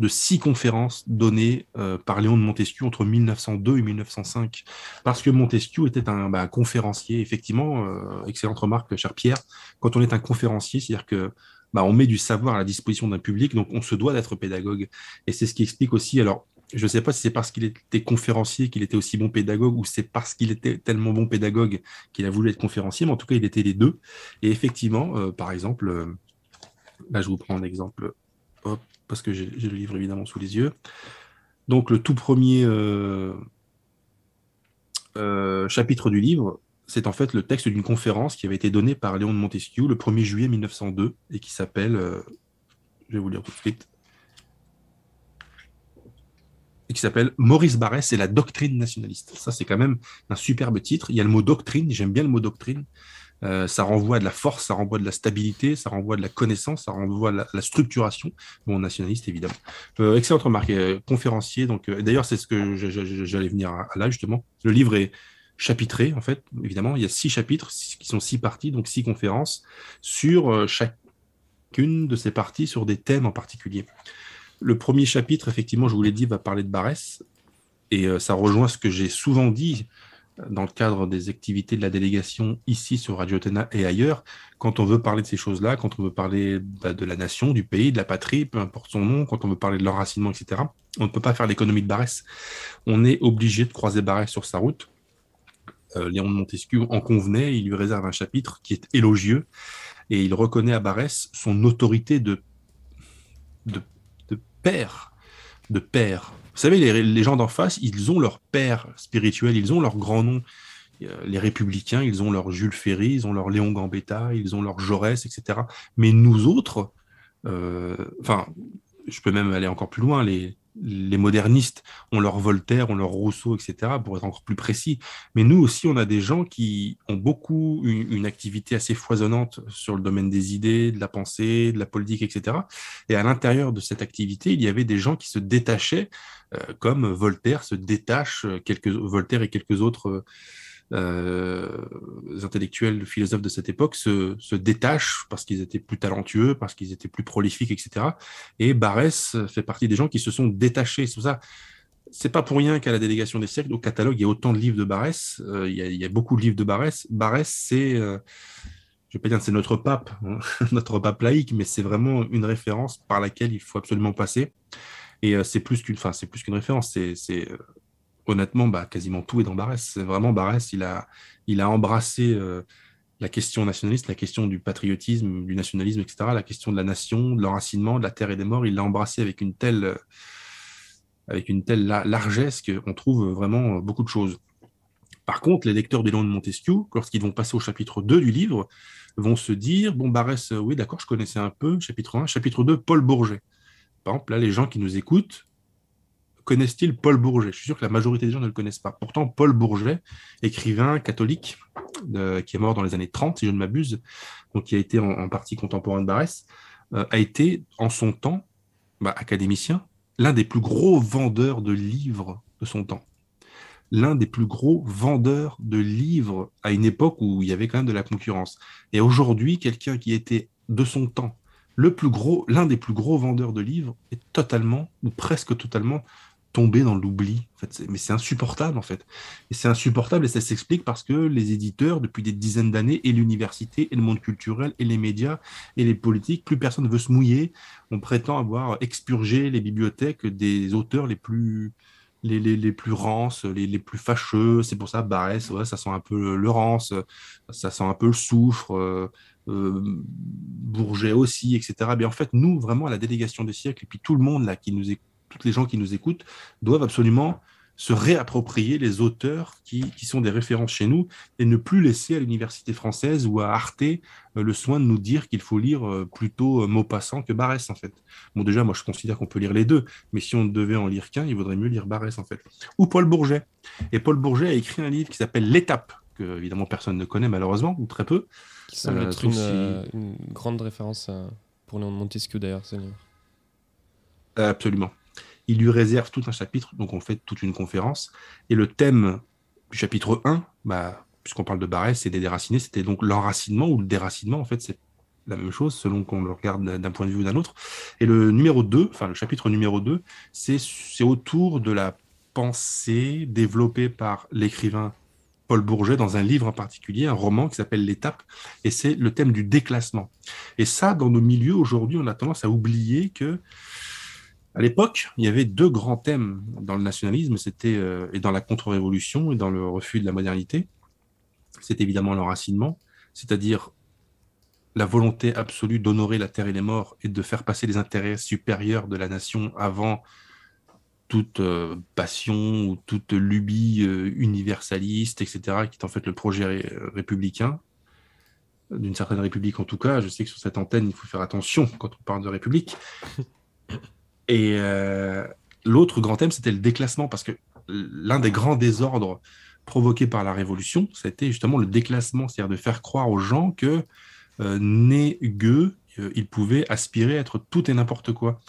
Speaker 2: de six conférences données euh, par Léon de Montesquieu entre 1902 et 1905, parce que Montesquieu était un bah, conférencier. Effectivement, euh, excellente remarque, cher Pierre, quand on est un conférencier, c'est-à-dire que bah, on met du savoir à la disposition d'un public, donc on se doit d'être pédagogue. Et c'est ce qui explique aussi, alors je ne sais pas si c'est parce qu'il était conférencier qu'il était aussi bon pédagogue ou c'est parce qu'il était tellement bon pédagogue qu'il a voulu être conférencier, mais en tout cas, il était les deux. Et effectivement, euh, par exemple, là, bah, je vous prends un exemple. Hop, parce que j'ai le livre évidemment sous les yeux. Donc le tout premier euh, euh, chapitre du livre, c'est en fait le texte d'une conférence qui avait été donnée par Léon de Montesquieu le 1er juillet 1902 et qui s'appelle, euh, je vais vous lire tout de suite, et qui s'appelle Maurice Barrès et la doctrine nationaliste. Ça c'est quand même un superbe titre. Il y a le mot doctrine, j'aime bien le mot doctrine. Euh, ça renvoie à de la force, ça renvoie à de la stabilité, ça renvoie à de la connaissance, ça renvoie à la, structuration. Bon, nationaliste, évidemment. Euh, excellente remarque. Euh, conférencier. Donc, d'ailleurs, c'est ce que j'allais venir à, là, justement. Le livre est chapitré, en fait, évidemment. Il y a six chapitres qui sont six parties, donc six conférences sur chacune de ces parties, sur des thèmes en particulier. Le premier chapitre, effectivement, je vous l'ai dit, va parler de Barès. Et ça rejoint ce que j'ai souvent dit dans le cadre des activités de la délégation ici sur Radio Athéna et ailleurs, quand on veut parler de ces choses-là, quand on veut parler bah, de la nation, du pays, de la patrie, peu importe son nom, quand on veut parler de l'enracinement, etc., on ne peut pas faire l'économie de Barès. On est obligé de croiser Barès sur sa route. Euh, Léon de Montesquieu en convenait, il lui réserve un chapitre qui est élogieux, et il reconnaît à Barès son autorité de, de, de père, de père vous savez, les, gens d'en face, ils ont leur père spirituel, ils ont leur grand nom. Euh, les républicains, ils ont leur Jules Ferry, ils ont leur Léon Gambetta, ils ont leur Jaurès, etc. Mais nous autres, euh, enfin, je peux même aller encore plus loin, les, les modernistes ont leur Voltaire, ont leur Rousseau, etc., pour être encore plus précis. Mais nous aussi, on a des gens qui ont beaucoup une, activité assez foisonnante sur le domaine des idées, de la pensée, de la politique, etc. Et à l'intérieur de cette activité, il y avait des gens qui se détachaient, euh, comme Voltaire se détache, euh, quelques, Voltaire et quelques autres. Euh, euh, intellectuels, philosophes de cette époque se, détachent parce qu'ils étaient plus talentueux, parce qu'ils étaient plus prolifiques, etc. Et Barès fait partie des gens qui se sont détachés. C'est ça c'est pas pour rien qu'à la délégation des siècles, au catalogue, il y a autant de livres de Barès. Euh, il, y a, beaucoup de livres de Barès. Barès, c'est, je euh, je vais pas dire c'est notre pape, hein, *laughs* notre pape laïque, mais c'est vraiment une référence par laquelle il faut absolument passer. Et c'est plus qu'une, enfin, c'est plus qu'une référence. C'est, honnêtement, bah, quasiment tout est dans Barès. Vraiment, Barès, il a, il a embrassé euh, la question nationaliste, la question du patriotisme, du nationalisme, etc., la question de la nation, de l'enracinement, de la terre et des morts. Il l'a embrassé avec une telle, euh, avec une telle largesse qu'on trouve vraiment euh, beaucoup de choses. Par contre, les lecteurs des de Montesquieu, lorsqu'ils vont passer au chapitre 2 du livre, vont se dire, bon, Barès, oui, d'accord, je connaissais un peu, chapitre 1, chapitre 2, Paul Bourget. Par exemple, là, les gens qui nous écoutent, connaissent-ils Paul Bourget Je suis sûr que la majorité des gens ne le connaissent pas. Pourtant, Paul Bourget, écrivain catholique, euh, qui est mort dans les années 30, si je ne m'abuse, donc qui a été en, partie contemporain de Barès, euh, a été en son temps, bah, académicien, l'un des plus gros vendeurs de livres de son temps. L'un des plus gros vendeurs de livres à une époque où il y avait quand même de la concurrence. Et aujourd'hui, quelqu'un qui était de son temps, le plus gros, l'un des plus gros vendeurs de livres est totalement ou presque totalement tomber dans l'oubli. fait. Mais c'est insupportable, en fait. Et c'est insupportable, et ça s'explique parce que les éditeurs, depuis des dizaines d'années, et l'université, et le monde culturel, et les médias, et les politiques, plus personne ne veut se mouiller. On prétend avoir expurgé les bibliothèques des auteurs les plus, les, les, les, plus rances, les, les plus fâcheux. C'est pour ça, Barès, ouais, ça sent un peu le rance, ça sent un peu le soufre, euh, euh, Bourget aussi, etc. Mais en fait, nous, vraiment, à la délégation des siècles, et puis tout le monde là qui nous écoute, toutes les gens qui nous écoutent doivent absolument se réapproprier les auteurs qui, sont des références chez nous et ne plus laisser à l'université française ou à Arte euh, le soin de nous dire qu'il faut lire euh, plutôt euh, Maupassant que Barès en fait. Bon déjà moi je considère qu'on peut lire les deux, mais si on ne devait en lire qu'un, il vaudrait mieux lire Barès en fait. Ou Paul Bourget. Et Paul Bourget a écrit un livre qui s'appelle L'étape que évidemment personne ne connaît malheureusement ou très peu. Ça va être une, grande référence pour Léon de Montesquieu d'ailleurs ce livre. Absolument il lui réserve tout un chapitre, donc on fait toute une conférence. Et le thème du chapitre 1, bah, puisqu'on parle de Barès et des déracinés, c'était donc l'enracinement ou le déracinement, en fait, c'est la même chose selon qu'on le regarde d'un point de vue ou d'un autre. Et le numéro 2, enfin le chapitre numéro 2, c'est autour de la pensée développée par l'écrivain Paul Bourget dans un livre en particulier, un roman qui s'appelle L'étape, et c'est le thème du déclassement. Et ça, dans nos milieux aujourd'hui, on a tendance à oublier que à l'époque, il y avait deux grands thèmes dans le nationalisme, c'était euh, et dans la contre-révolution et dans le refus de la modernité. C'est évidemment l'enracinement, c'est-à-dire la volonté absolue d'honorer la terre et les morts et de faire passer les intérêts supérieurs de la nation avant toute euh, passion ou toute lubie euh, universaliste, etc., qui est en fait le projet républicain, d'une certaine république en tout cas. Je sais que sur cette antenne, il faut faire attention quand on parle de république. Et euh, l'autre grand thème, c'était le déclassement, parce que l'un des grands désordres provoqués par la Révolution, c'était justement le déclassement, c'est-à-dire de faire croire aux gens que euh, né gueux, euh, ils pouvaient aspirer à être tout et n'importe quoi.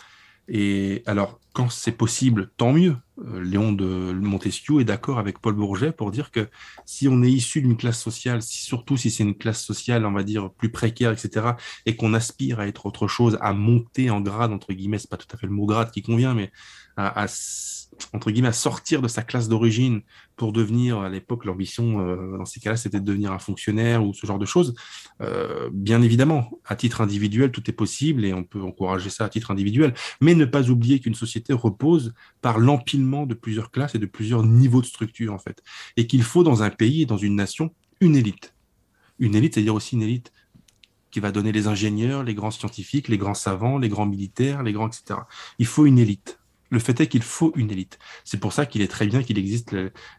Speaker 2: Et alors, quand c'est possible, tant mieux. Euh, Léon de Montesquieu est d'accord avec Paul Bourget pour dire que si on est issu d'une classe sociale, si, surtout si c'est une classe sociale, on va dire, plus précaire, etc., et qu'on aspire à être autre chose, à monter en grade, entre guillemets, c'est pas tout à fait le mot grade qui convient, mais à, entre guillemets, à sortir de sa classe d'origine pour devenir, à l'époque, l'ambition, euh, dans ces cas-là, c'était de devenir un fonctionnaire ou ce genre de choses. Euh, bien évidemment, à titre individuel, tout est possible et on peut encourager ça à titre individuel, mais ne pas oublier qu'une société repose par l'empilement de plusieurs classes et de plusieurs niveaux de structure, en fait, et qu'il faut dans un pays et dans une nation une élite. Une élite, c'est-à-dire aussi une élite qui va donner les ingénieurs, les grands scientifiques, les grands savants, les grands militaires, les grands, etc. Il faut une élite le fait est qu'il faut une élite. C'est pour ça qu'il est très bien qu'il existe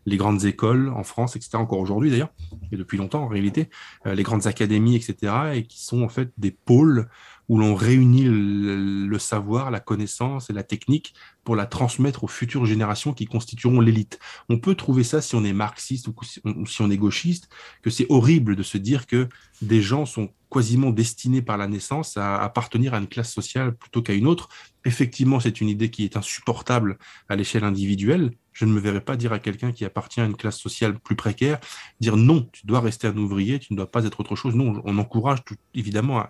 Speaker 2: les grandes écoles en France, etc., encore aujourd'hui d'ailleurs, et depuis longtemps en réalité, euh, les grandes académies, etc., et qui sont en fait des pôles où l'on réunit le, savoir, la connaissance et la technique pour la transmettre aux futures générations qui constitueront l'élite. On peut trouver ça si on est marxiste ou si on est gauchiste, que c'est horrible de se dire que des gens sont quasiment destinés par la naissance à appartenir à une classe sociale plutôt qu'à une autre. Effectivement, c'est une idée qui est insupportable à l'échelle individuelle, je ne me verrais pas dire à quelqu'un qui appartient à une classe sociale plus précaire, dire non, tu dois rester un ouvrier, tu ne dois pas être autre chose. Non, on encourage évidemment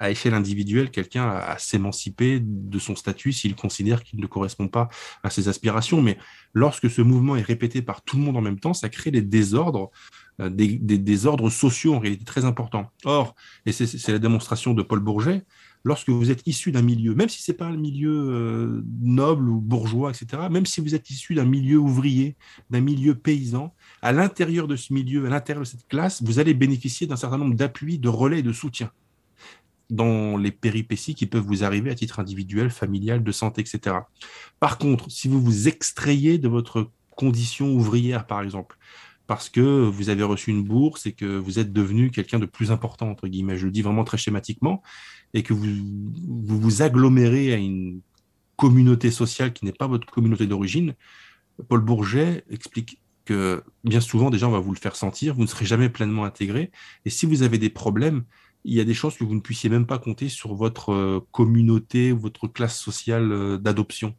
Speaker 2: à, échelle individuelle quelqu'un à, s'émanciper de son statut s'il considère qu'il ne correspond pas à ses aspirations. Mais lorsque ce mouvement est répété par tout le monde en même temps, ça crée des désordres. Euh, des, sociaux en réalité très importants. Or, et c'est la démonstration de Paul Bourget, lorsque vous êtes issu d'un milieu, même si ce n'est pas un milieu euh, noble ou bourgeois, etc., même si vous êtes issu d'un milieu ouvrier, d'un milieu paysan, à l'intérieur de ce milieu, à l'intérieur de cette classe, vous allez bénéficier d'un certain nombre d'appuis, de relais de soutien dans les péripéties qui peuvent vous arriver à titre individuel, familial, de santé, etc. Par contre, si vous vous extrayez de votre condition ouvrière, par exemple, parce que vous avez reçu une bourse et que vous êtes devenu quelqu'un de plus important, entre guillemets, je le dis vraiment très schématiquement, et que vous, vous agglomérez à une communauté sociale qui n'est pas votre communauté d'origine, Paul Bourget explique que bien souvent, déjà, on va vous le faire sentir, vous ne serez jamais pleinement intégré. Et si vous avez des problèmes, il y a des chances que vous ne puissiez même pas compter sur votre euh, communauté votre classe sociale euh, d'adoption.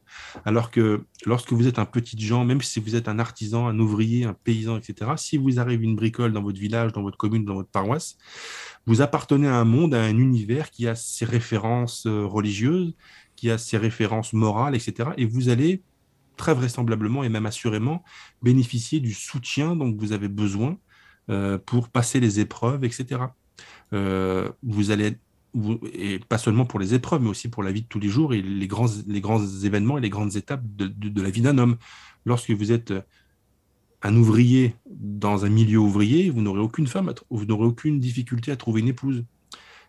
Speaker 2: Alors que lorsque vous êtes un petit gens, même si vous êtes un artisan, un ouvrier, un paysan, etc., si vous arrivez une bricole dans votre village, dans votre commune, dans votre paroisse, vous appartenez à un monde, à un univers qui a ses références euh, religieuses, qui a ses références morales, etc. Et vous allez très vraisemblablement et même assurément bénéficier du soutien dont vous avez besoin pour passer les épreuves, etc. Euh, vous allez et pas seulement pour les épreuves, mais aussi pour la vie de tous les jours et les grands, les grands événements et les grandes étapes de, la vie d'un homme. Lorsque vous êtes un ouvrier dans un milieu ouvrier, vous n'aurez aucune femme, vous n'aurez aucune difficulté à trouver une épouse.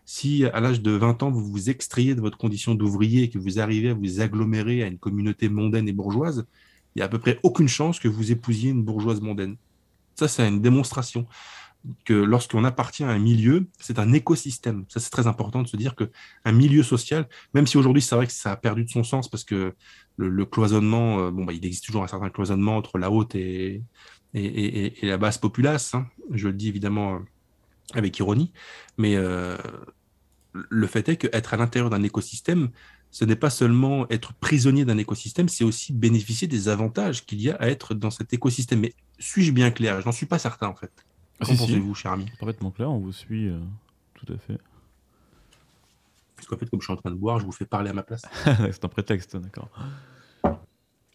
Speaker 2: Si à l'âge de 20 ans, vous vous extrayez de votre condition d'ouvrier et que vous arrivez à vous agglomérer à une communauté mondaine et bourgeoise, il n'y a à peu près aucune chance que vous épousiez une bourgeoise mondaine. Ça, c'est une démonstration que lorsqu'on appartient à un milieu, c'est un écosystème. Ça, c'est très important de se dire que milieu social, même si aujourd'hui c'est vrai que ça a perdu de son sens parce que le, cloisonnement, euh, bon, bah, il existe toujours un certain cloisonnement entre la haute et, la basse populace. Hein. Je le dis évidemment euh, avec ironie, mais euh, le fait est qu'être à l'intérieur d'un écosystème, ce n'est pas seulement être prisonnier d'un écosystème, c'est aussi bénéficier des avantages qu'il y a à être dans cet écosystème. Mais suis-je bien clair Je n'en suis pas certain en fait. Ah, qu'en pensez-vous,
Speaker 1: cher ami Parfaitement clair, on vous suit euh,
Speaker 2: tout à fait. Parce qu'en fait, comme je suis en train de boire, je vous fais parler à ma place. *laughs* c'est un prétexte, d'accord.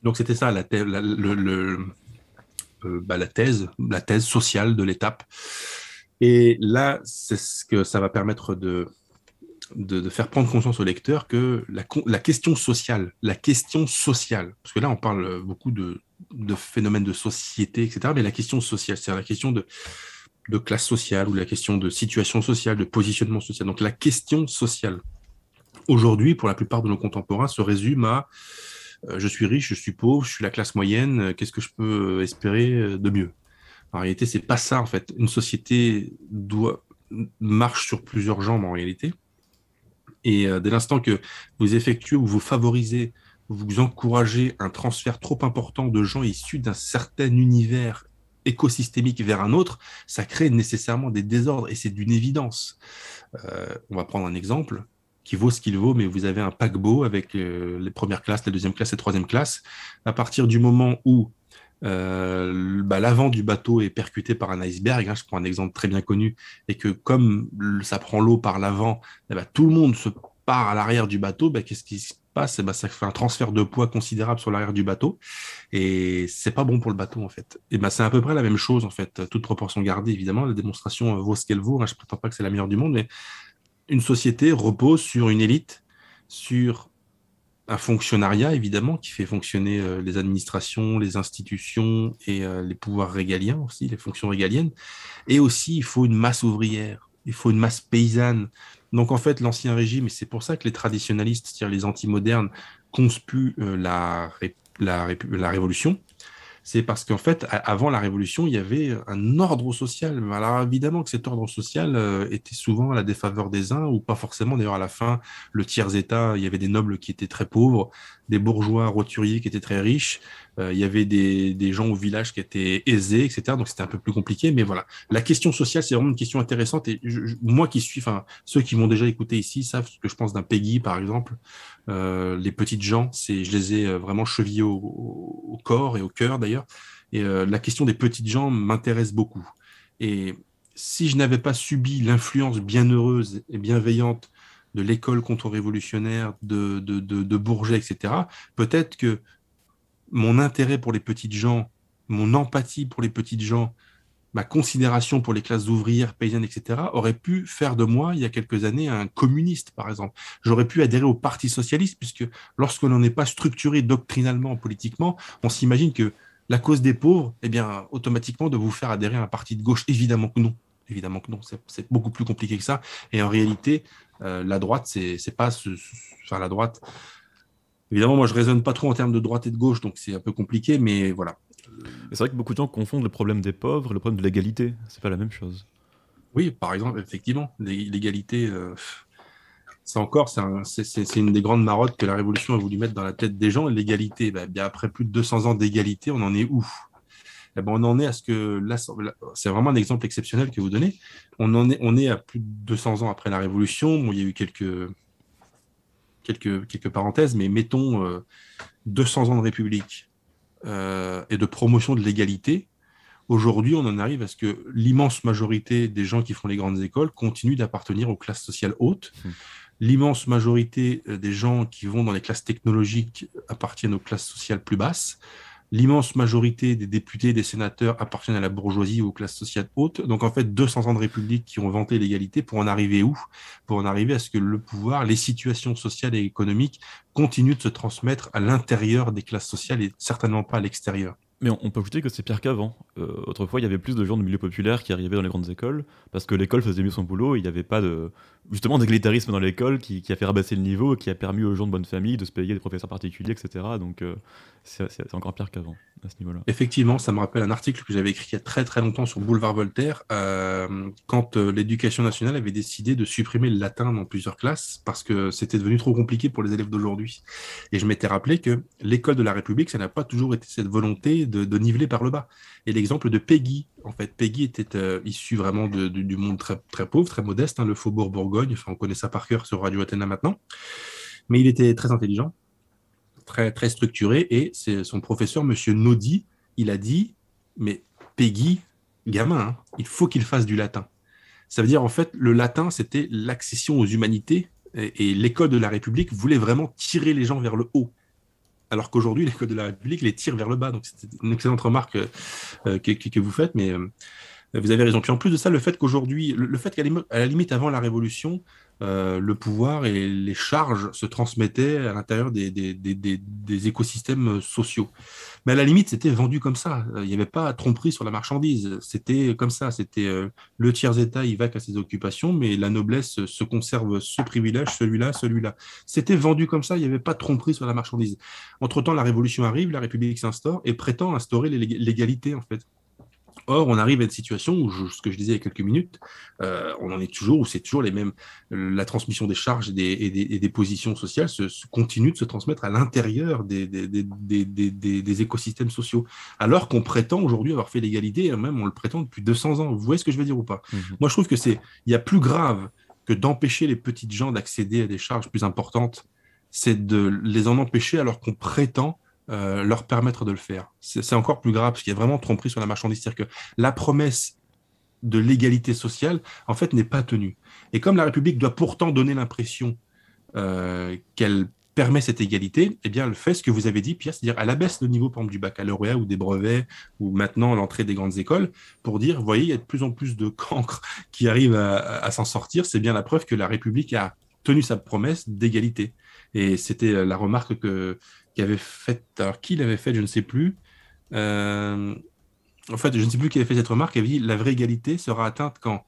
Speaker 2: Donc c'était ça la, thèse, la, euh, bah, la, thèse, la thèse sociale de l'étape. Et là, c'est ce que ça va permettre de, de, faire prendre conscience au lecteur que la, la, question sociale, la question sociale, parce que là on parle beaucoup de de phénomènes de société, etc. Mais la question sociale, c'est la question de, classe sociale ou la question de situation sociale, de positionnement social. Donc la question sociale, aujourd'hui, pour la plupart de nos contemporains, se résume à euh, je suis riche, je suis pauvre, je suis la classe moyenne, euh, qu'est-ce que je peux euh, espérer de mieux En réalité, c'est pas ça en fait. Une société doit marche sur plusieurs jambes en réalité. Et dès l'instant que vous effectuez ou vous favorisez vous encouragez un transfert trop important de gens issus d'un certain univers écosystémique vers un autre, ça crée nécessairement des désordres et c'est d'une évidence. Euh, on va prendre un exemple qui vaut ce qu'il vaut, mais vous avez un paquebot avec euh, les premières classes, la deuxième classe et la troisième classe. À partir du moment où euh, bah, l'avant du bateau est percuté par un iceberg, hein, je prends un exemple très bien connu, et que comme ça prend l'eau par l'avant, eh ben, tout le monde se part à l'arrière du bateau, ben, qu'est-ce qui se passe, eh ben, ça fait un transfert de poids considérable sur l'arrière du bateau. Et c'est pas bon pour le bateau, en fait. Et bah, c'est à peu près la même chose, en fait. Toute proportion gardées, évidemment. La démonstration euh, vaut ce qu'elle vaut. je hein. Je prétends pas que c'est la meilleure du monde, mais une société repose sur une élite, sur un fonctionnariat, évidemment, qui fait fonctionner euh, les administrations, les institutions et euh, les pouvoirs régaliens aussi, les fonctions régaliennes. Et aussi, il faut une masse ouvrière, il faut une masse paysanne, donc en fait, l'ancien régime, et c'est pour ça que les traditionalistes, c'est-à-dire les anti-modernes, conspuent euh, la, la, la révolution, c'est parce qu'en fait, avant la Révolution, il y avait un ordre social. Alors évidemment que cet ordre social euh, était souvent à la défaveur des uns, ou pas forcément. D'ailleurs, à la fin, le tiers-État, il y avait des nobles qui étaient très pauvres, des bourgeois roturiers qui étaient très riches. Euh, il y avait des, gens au village qui étaient aisés, etc. Donc c'était un peu plus compliqué. Mais voilà, la question sociale, c'est vraiment une question intéressante. Et moi qui suis, enfin, ceux qui m'ont déjà écouté ici savent ce que je pense d'un Peggy, par exemple. Euh, les petites gens, c'est, je les ai euh, vraiment chevillés au, corps et au cœur d'ailleurs. Et la question des petites gens m'intéresse beaucoup. Et si je n'avais pas subi l'influence bienheureuse et bienveillante de l'école contre-révolutionnaire de, de, de, Bourget, etc., peut-être que mon intérêt pour les petites gens, mon empathie pour les petites gens, ma considération pour les classes ouvrières, paysannes, etc., aurait pu faire de moi, il y a quelques années, un communiste, par exemple. J'aurais pu adhérer au Parti socialiste, puisque lorsque l'on n'est pas structuré doctrinalement, politiquement, on s'imagine que la cause des pauvres, eh bien, automatiquement, de vous faire adhérer à un parti de gauche, évidemment que non. Évidemment que non, c'est beaucoup plus compliqué que ça. Et en réalité, euh, la droite, c'est pas ce, enfin, la droite. Évidemment, moi, je raisonne pas trop en termes de droite et de gauche, donc c'est un peu compliqué, mais voilà. C'est vrai que beaucoup de gens confondent le problème des pauvres et le problème de l'égalité. C'est pas la même chose. Oui, par exemple, effectivement, l'égalité, euh, c'est encore, c'est une des grandes marottes que la Révolution a voulu mettre dans la tête des gens. L'égalité, bah, bien après plus de 200 ans d'égalité, on en est où eh ben, on en est à ce que c'est vraiment un exemple exceptionnel que vous donnez. On en est, on est à plus de 200 ans après la Révolution. Bon, il y a eu quelques, quelques, quelques parenthèses, mais mettons 200 euh, ans de République euh, et de promotion de l'égalité. Aujourd'hui, on en arrive à ce que l'immense majorité des gens qui font les grandes écoles continuent d'appartenir aux classes sociales hautes. Mmh. l'immense majorité euh, des gens qui vont dans les classes technologiques appartiennent aux classes sociales plus basses l'immense majorité des députés, et des sénateurs appartiennent à la bourgeoisie ou aux classes sociales hautes. Donc en fait, 200 ans de République qui ont vanté l'égalité pour en arriver où Pour en arriver à ce que le pouvoir, les situations sociales et économiques continuent de se transmettre à l'intérieur des classes sociales et certainement pas à l'extérieur.
Speaker 1: Mais on peut ajouter que c'est pire qu'avant. Euh, autrefois, il y avait plus de gens du milieu populaire qui arrivaient dans les grandes écoles parce que l'école faisait mieux son boulot, il n'y avait pas de, justement d'égalitarisme dans l'école qui, a fait rabasser le niveau, qui a permis aux gens de bonne famille de se payer des professeurs particuliers, etc. Donc euh, c'est encore pire qu'avant
Speaker 2: à ce niveau-là. Effectivement, ça me rappelle un article que j'avais écrit il y a très très longtemps sur Boulevard Voltaire, euh, quand euh, l'éducation nationale avait décidé de supprimer le latin dans plusieurs classes parce que c'était devenu trop compliqué pour les élèves d'aujourd'hui. Et je m'étais rappelé que l'école de la République, ça n'a pas toujours été cette volonté de, niveler par le bas. Et l'exemple de Peggy, en fait, Peggy était issu vraiment du, monde très, très pauvre, très modeste, hein, le faubourg on connaît ça par cœur sur Radio Athéna maintenant. Mais il était très intelligent, très, très structuré. Et c'est son professeur, Monsieur Naudy, il a dit Mais Peggy, gamin, hein, il faut qu'il fasse du latin. Ça veut dire, en fait, le latin, c'était l'accession aux humanités. Et, l'école de la République voulait vraiment tirer les gens vers le haut alors qu'aujourd'hui, l'École de la République les tire vers le bas. Donc, c'est une excellente remarque euh, euh, que, vous faites, mais euh, euh, vous avez raison. Puis en plus de ça, le fait qu'aujourd'hui, le, fait qu'à la limite, avant la Révolution, euh, le pouvoir et les charges se transmettaient à l'intérieur des, écosystèmes euh, sociaux. Mais à la limite, c'était vendu comme ça. Il n'y avait pas tromperie sur la marchandise. C'était comme ça. C'était le tiers-État, il va qu'à ses occupations, mais la noblesse se conserve ce privilège, celui-là, celui-là. C'était vendu comme ça. Il n'y avait pas de tromperie sur la marchandise. Entre-temps, la Révolution arrive, la République s'instaure et prétend instaurer l'égalité, en fait. Or, on arrive à une situation où, ce que je disais il y a quelques minutes, euh, on en est toujours, où c'est toujours les mêmes, la transmission des charges et des, positions sociales se, continue de se transmettre à l'intérieur des, écosystèmes sociaux, alors qu'on prétend aujourd'hui avoir fait l'égalité, hein, même on le prétend depuis 200 ans. Vous voyez ce que je veux dire ou pas mhm. Moi, je trouve que c'est, il y a plus grave que d'empêcher les petites gens d'accéder à des charges plus importantes, c'est de les en empêcher alors qu'on prétend euh, leur permettre de le faire. C'est encore plus grave parce qu'il y a vraiment tromperie sur la marchandise. C'est-à-dire que la promesse de l'égalité sociale, en fait, n'est pas tenue. Et comme la République doit pourtant donner l'impression euh, qu'elle permet cette égalité, eh bien, elle fait ce que vous avez dit, Pierre, c'est-à-dire qu'elle abaisse le niveau, par du baccalauréat ou des brevets, ou maintenant l'entrée des grandes écoles, pour dire, voyez, il y a de plus en plus de cancres *laughs* qui arrivent à, à s'en sortir. C'est bien la preuve que la République a tenu sa promesse d'égalité. Et c'était euh, la remarque que qui avait fait, alors qui l'avait fait, je ne sais plus. Euh, en fait, je ne sais plus qui avait fait cette remarque. Il avait dit la vraie égalité sera atteinte quand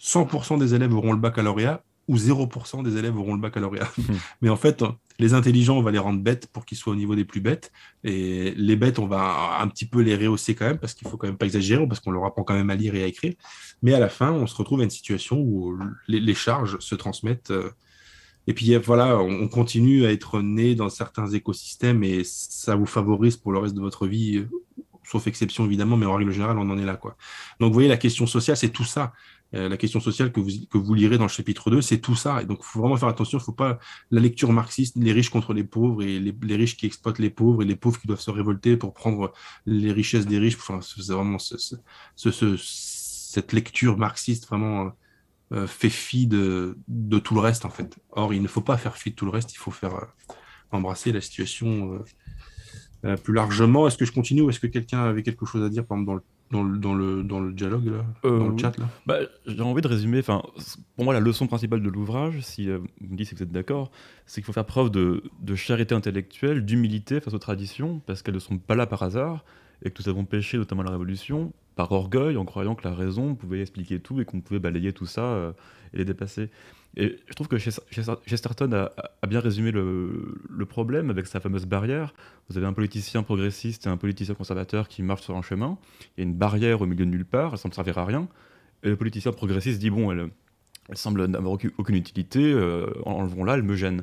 Speaker 2: 100% des élèves auront le baccalauréat ou 0% des élèves auront le baccalauréat. Hmm. *laughs* Mais en fait, les intelligents, on va les rendre bêtes pour qu'ils soient au niveau des plus bêtes. Et les bêtes, on va un petit peu les rehausser quand même, parce qu'il faut quand même pas exagérer, parce qu'on leur apprend quand même à lire et à écrire. Mais à la fin, on se retrouve à une situation où les, les charges se transmettent euh, et puis euh, voilà, on, continue à être né dans certains écosystèmes et ça vous favorise pour le reste de votre vie, euh, sauf exception évidemment, mais en règle générale, on en est là. Quoi. Donc vous voyez, la question sociale, c'est tout ça. Euh, la question sociale que vous, que vous lirez dans le chapitre 2, c'est tout ça. Et donc, il faut vraiment faire attention. Il ne faut pas la lecture marxiste, les riches contre les pauvres et les, les, riches qui exploitent les pauvres et les pauvres qui doivent se révolter pour prendre les richesses des riches. Enfin, c'est vraiment ce, ce, ce, cette lecture marxiste vraiment euh, fait fi de, de, tout le reste, en fait. Or, il ne faut pas faire fi de tout le reste, il faut faire euh, embrasser la situation euh, plus largement. Est-ce que je continue ou est-ce que quelqu'un avait quelque chose à dire, par exemple, dans le, dans le, dans le, dialogue, là, dans le chat là bah, J'ai envie de résumer, enfin, pour moi,
Speaker 1: la leçon principale de l'ouvrage, si vous me dites que vous êtes d'accord, c'est qu'il faut faire preuve de, de charité intellectuelle, d'humilité face aux traditions, parce qu'elles ne sont pas là par hasard, et que nous avons péché, notamment la Révolution, par orgueil, en croyant que la raison pouvait expliquer tout et qu'on pouvait balayer tout ça euh, et les dépasser. Et je trouve que Chesterton a, bien résumé le, problème avec sa fameuse barrière. Vous avez un politicien progressiste et un politicien conservateur qui marchent sur un chemin. Il y a une barrière au milieu de nulle part, elle semble servir à rien. Et le politicien progressiste dit bon, elle, semble n'avoir aucune utilité, euh, enlevons-la, elle me gêne.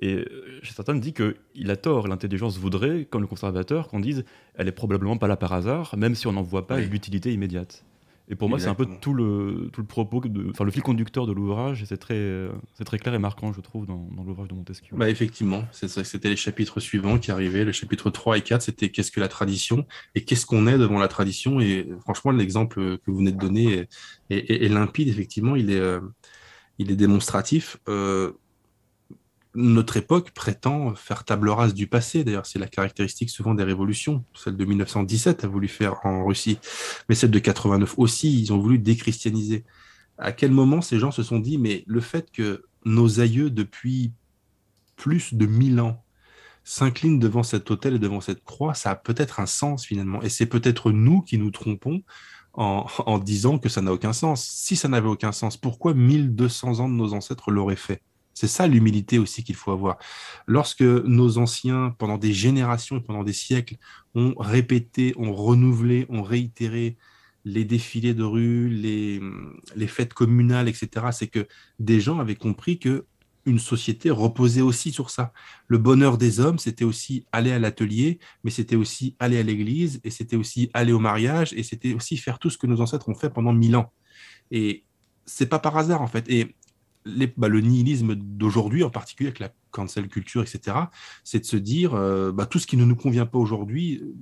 Speaker 1: Et euh, certains dit qu'il a tort. L'intelligence voudrait, comme le conservateur, qu'on dise elle est probablement pas là par hasard, même si on n'en voit pas
Speaker 2: l'utilité immédiate. Et pour moi, c'est un peu
Speaker 1: tout le, tout le propos, enfin le fil conducteur de l'ouvrage, et c'est très, euh, c'est très clair et marquant, je trouve, dans, l'ouvrage de Montesquieu.
Speaker 2: Bah effectivement, c'est c'était les chapitres suivants qui arrivaient. Le chapitre 3 et 4, c'était qu'est-ce que la tradition et qu'est-ce qu'on est devant la tradition. Et franchement, l'exemple que vous venez de donner est, limpide, effectivement, il est, euh, il est démonstratif. Euh, notre époque prétend faire table rase du passé. D'ailleurs, c'est la caractéristique souvent des révolutions. Celle de 1917 a voulu faire en Russie, mais celle de 89 aussi, ils ont voulu déchristianiser. À quel moment ces gens se sont dit, mais le fait que nos aïeux, depuis plus de 1000 ans, s'inclinent devant cet autel et devant cette croix, ça a peut-être un sens finalement. Et c'est peut-être nous qui nous trompons en, en disant que ça n'a aucun sens. Si ça n'avait aucun sens, pourquoi 1200 ans de nos ancêtres l'auraient fait c'est ça l'humilité aussi qu'il faut avoir. Lorsque nos anciens, pendant des générations, pendant des siècles, ont répété, ont renouvelé, ont réitéré les défilés de rue, les, fêtes communales, etc., c'est que des gens avaient compris que une société reposait aussi sur ça. Le bonheur des hommes, c'était aussi aller à l'atelier, mais c'était aussi aller à l'église, et c'était aussi aller au mariage, et c'était aussi faire tout ce que nos ancêtres ont fait pendant mille ans. Et c'est pas par hasard, en fait. Et bah, le nihilisme d'aujourd'hui, en particulier avec la cancel culture, etc., c'est de se dire euh, bah, tout ce qui ne nous convient pas aujourd'hui, euh,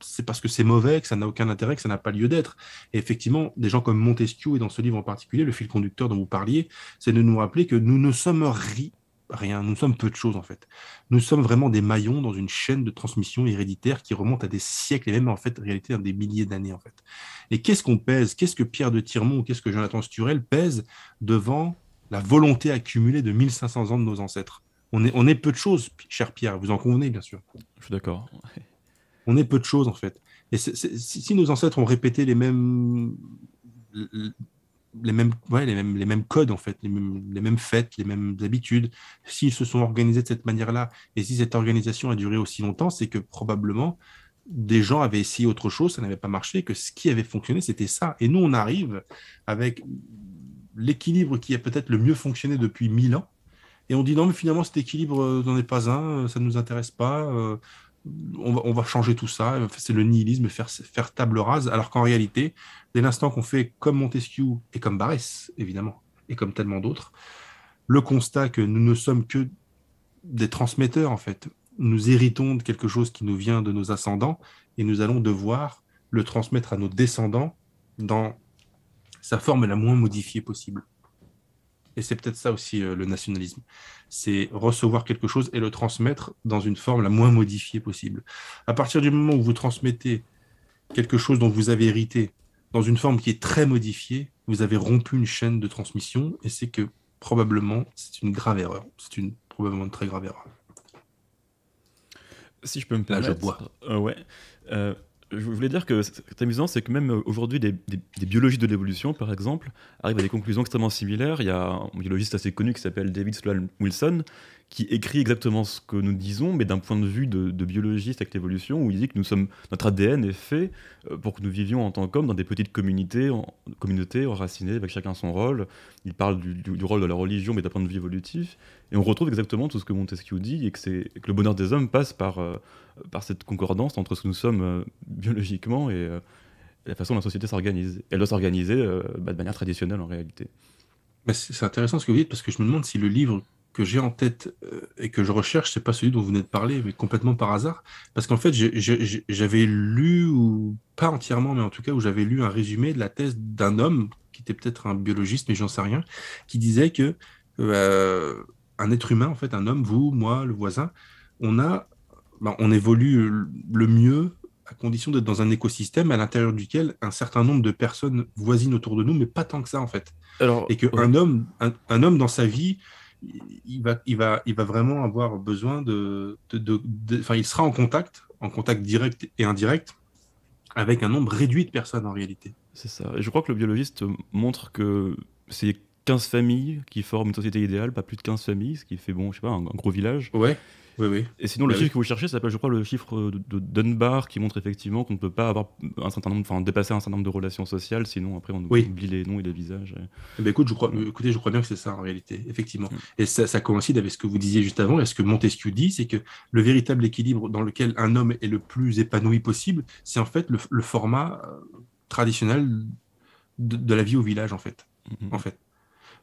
Speaker 2: c'est parce que c'est mauvais, que ça n'a aucun intérêt, que ça n'a pas lieu d'être. Et effectivement, des gens comme Montesquieu, et dans ce livre en particulier, le fil conducteur dont vous parliez, c'est de nous rappeler que nous ne sommes rien, nous sommes peu de choses en fait. Nous sommes vraiment des maillons dans une chaîne de transmission héréditaire qui remonte à des siècles et même en fait, réalité, à des milliers d'années en fait. Et qu'est-ce qu'on pèse Qu'est-ce que Pierre de Tirmont, qu'est-ce que Jonathan Sturel pèse devant la volonté accumulée de 1500 ans de nos ancêtres. On est, peu de choses, cher Pierre, vous en convenez bien sûr. Je suis d'accord. On est peu de choses en fait. Et si, nos ancêtres ont répété les mêmes, les mêmes, les mêmes, les mêmes codes en fait, les mêmes, les mêmes fêtes, les mêmes habitudes, s'ils se sont organisés de cette manière-là, et si cette organisation a duré aussi longtemps, c'est que probablement des gens avaient essayé autre chose, ça n'avait pas marché, que ce qui avait fonctionné, c'était ça. Et nous, on arrive avec l'équilibre qui a peut-être le mieux fonctionné depuis mille ans. Et on dit non, mais finalement, cet équilibre euh, n'en est pas un, euh, ça ne nous intéresse pas, euh, on, va, changer tout ça. C'est le nihilisme, faire, faire table rase, alors qu'en réalité, dès l'instant qu'on fait comme Montesquieu et comme Barès, évidemment, et comme tellement d'autres, le constat que nous ne sommes que des transmetteurs, en fait, nous héritons de quelque chose qui nous vient de nos ascendants et nous allons devoir le transmettre à nos descendants dans sa forme la moins modifiée possible. Et c'est peut-être ça aussi euh, le nationalisme. C'est recevoir quelque chose et le transmettre dans une forme la moins modifiée possible. À partir du moment où vous transmettez quelque chose dont vous avez hérité dans une forme qui est très modifiée, vous avez rompu une chaîne de transmission et c'est que probablement c'est une grave erreur. C'est une probablement une très grave erreur. Si je peux me ah, permettre. bois. Euh,
Speaker 1: ouais. Euh, je voulais dire que c'est amusant, c'est que même euh, aujourd'hui, des, des, biologistes de l'évolution, par exemple, arrivent à des conclusions extrêmement similaires. Il y a un biologiste assez connu qui s'appelle David Sloan Wilson, qui écrit exactement ce que nous disons, mais d'un point de vue de, biologiste avec l'évolution, où il dit que nous sommes, notre ADN est fait euh, pour que nous vivions en tant qu'hommes dans des petites communautés, en, communautés enracinées, avec chacun son rôle. Il parle du, rôle de la religion, mais d'un point de vue évolutif. Et on retrouve exactement tout ce que Montesquieu dit, et que, que le bonheur des hommes passe par... Euh, par cette concordance entre ce que nous sommes euh, biologiquement et euh, la façon dont la société s'organise. Elle doit s'organiser euh, bah, de manière traditionnelle en réalité. C'est
Speaker 2: intéressant ce que vous dites parce que je me demande si le livre que j'ai en tête et que je recherche, c'est pas celui dont vous venez de parler, mais complètement par hasard. Parce qu'en fait, j'avais lu, ou pas entièrement, mais en tout cas, où j'avais lu un résumé de la thèse d'un homme, qui était peut-être un biologiste, mais j'en sais rien, qui disait que un être humain, en fait, un homme, vous, moi, le voisin, on a ben, on évolue le mieux à condition d'être dans un écosystème à l'intérieur duquel un certain nombre de personnes voisinent autour de nous, mais pas tant que ça en fait. et qu'un homme, un, homme dans sa vie, il va, vraiment avoir besoin de, enfin, il sera en contact, en contact direct et indirect, avec un nombre réduit de personnes en réalité.
Speaker 1: C'est ça. Et je crois que le biologiste montre que c'est 15 familles qui forment une société idéale, pas plus de 15 familles, ce qui fait bon, je sais pas, un, un gros village. Ouais. Et sinon, le bah chiffre que vous cherchez ça s'appelle, je crois, le chiffre de, Dunbar qui montre effectivement qu'on ne peut pas avoir un certain nombre, enfin, dépasser un certain nombre de relations sociales, sinon après on oublie les noms et les visages. Et...
Speaker 2: Eh ben, écoute, je crois, écoutez, je crois bien que c'est ça en réalité, effectivement. Mm. Et ça, coïncide avec ce que vous disiez juste avant, et ce que Montesquieu dit, c'est que le véritable équilibre dans lequel un homme est le plus épanoui possible, c'est en fait le, format euh, traditionnel de, la vie au village, en fait. Mm, mm. En fait.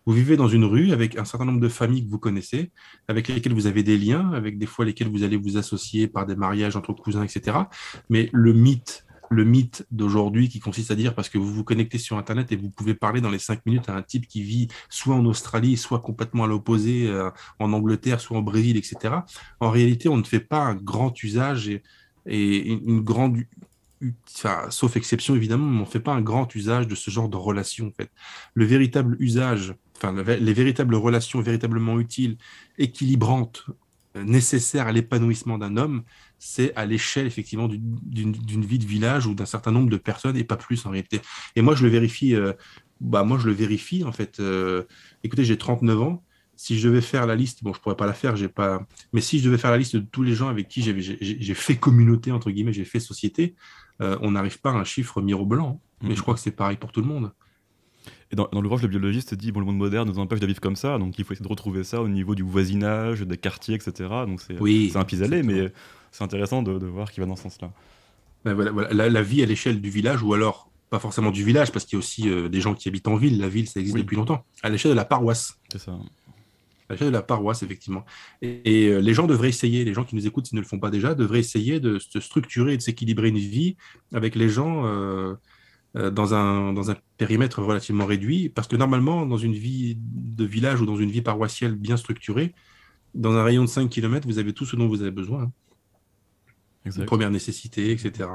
Speaker 2: Vous vivez dans une rue avec un certain nombre de familles que vous connaissez, avec lesquelles vous avez des liens, avec des fois lesquelles vous allez vous associer par des mariages entre cousins, etc. Mais le mythe, le mythe d'aujourd'hui qui consiste à dire parce que vous vous connectez sur Internet et vous pouvez parler dans les cinq minutes à un type qui vit soit en Australie, soit complètement à l'opposé euh, en Angleterre, soit au Brésil, etc. En réalité, on ne fait pas un grand usage et, une grande sauf exception évidemment, on ne fait pas un grand usage de ce genre de relation fait. Le véritable usage les véritables relations véritablement utiles, équilibrantes, euh, nécessaires à l'épanouissement d'un homme, c'est à l'échelle effectivement d'une vie de village ou d'un certain nombre de personnes et pas plus en réalité. Et moi, je le vérifie. Euh, bah moi, je le vérifie en fait. Euh, écoutez, j'ai 39 ans. Si je devais faire la liste, bon, je pourrais pas la faire, j'ai pas. Mais si je devais faire la liste de tous les gens avec qui j'ai fait communauté entre guillemets, j'ai fait société, on n'arrive pas à un chiffre miroir blanc hein. Mais mm-hmm. je crois que c'est pareil pour tout le monde. Et dans, dans l'ouvrage, le biologiste dit bon, le monde moderne nous empêche
Speaker 1: de vivre comme ça, donc il faut essayer de retrouver ça au niveau du voisinage, des quartiers, etc. Donc c'est un pis-aller,
Speaker 2: mais c'est intéressant de, voir qu'il va dans ce sens-là. Ben voilà, La, vie à l'échelle du village, ou alors pas forcément du village, parce qu'il y a aussi euh, des gens qui habitent en ville. La ville, ça existe depuis longtemps. À l'échelle de la paroisse. C'est ça. À l'échelle de la paroisse, effectivement. Et, euh, les gens devraient essayer, les gens qui nous écoutent, s'ils ne le font pas déjà, devraient essayer de se structurer et de s'équilibrer une vie avec les gens. Euh, euh, dans un, dans un périmètre relativement réduit, parce que normalement, dans une vie de village ou dans une vie paroissiale bien structurée, dans un rayon de 5 km, vous avez tout ce dont vous avez besoin. Première nécessité, etc.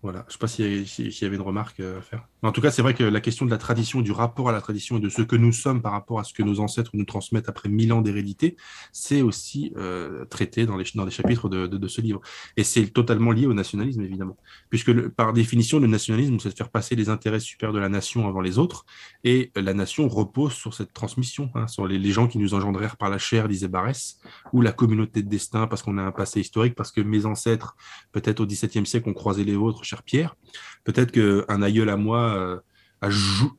Speaker 2: Voilà, je ne sais pas s'il y, avait une remarque euh, à faire. en tout cas, c'est vrai que la question de la tradition, du rapport à la tradition et de ce que nous sommes par rapport à ce que nos ancêtres nous transmettent après mille ans d'hérédité, c'est aussi euh, traité dans les, dans les chapitres de, de, ce livre. Et c'est totalement lié au nationalisme, évidemment. Puisque par définition, le nationalisme, c'est de faire passer les intérêts supérieurs de la nation avant les autres. Et euh, la nation repose sur cette transmission, hein, sur les, gens qui nous engendrèrent par la chair, disait Barès, ou la communauté de destin, parce qu'on a un passé historique, parce que mes ancêtres, peut-être au XVIIe siècle, ont croisé les vôtres cher Pierre. Peut-être qu'un aïeul à moi euh, a, joué,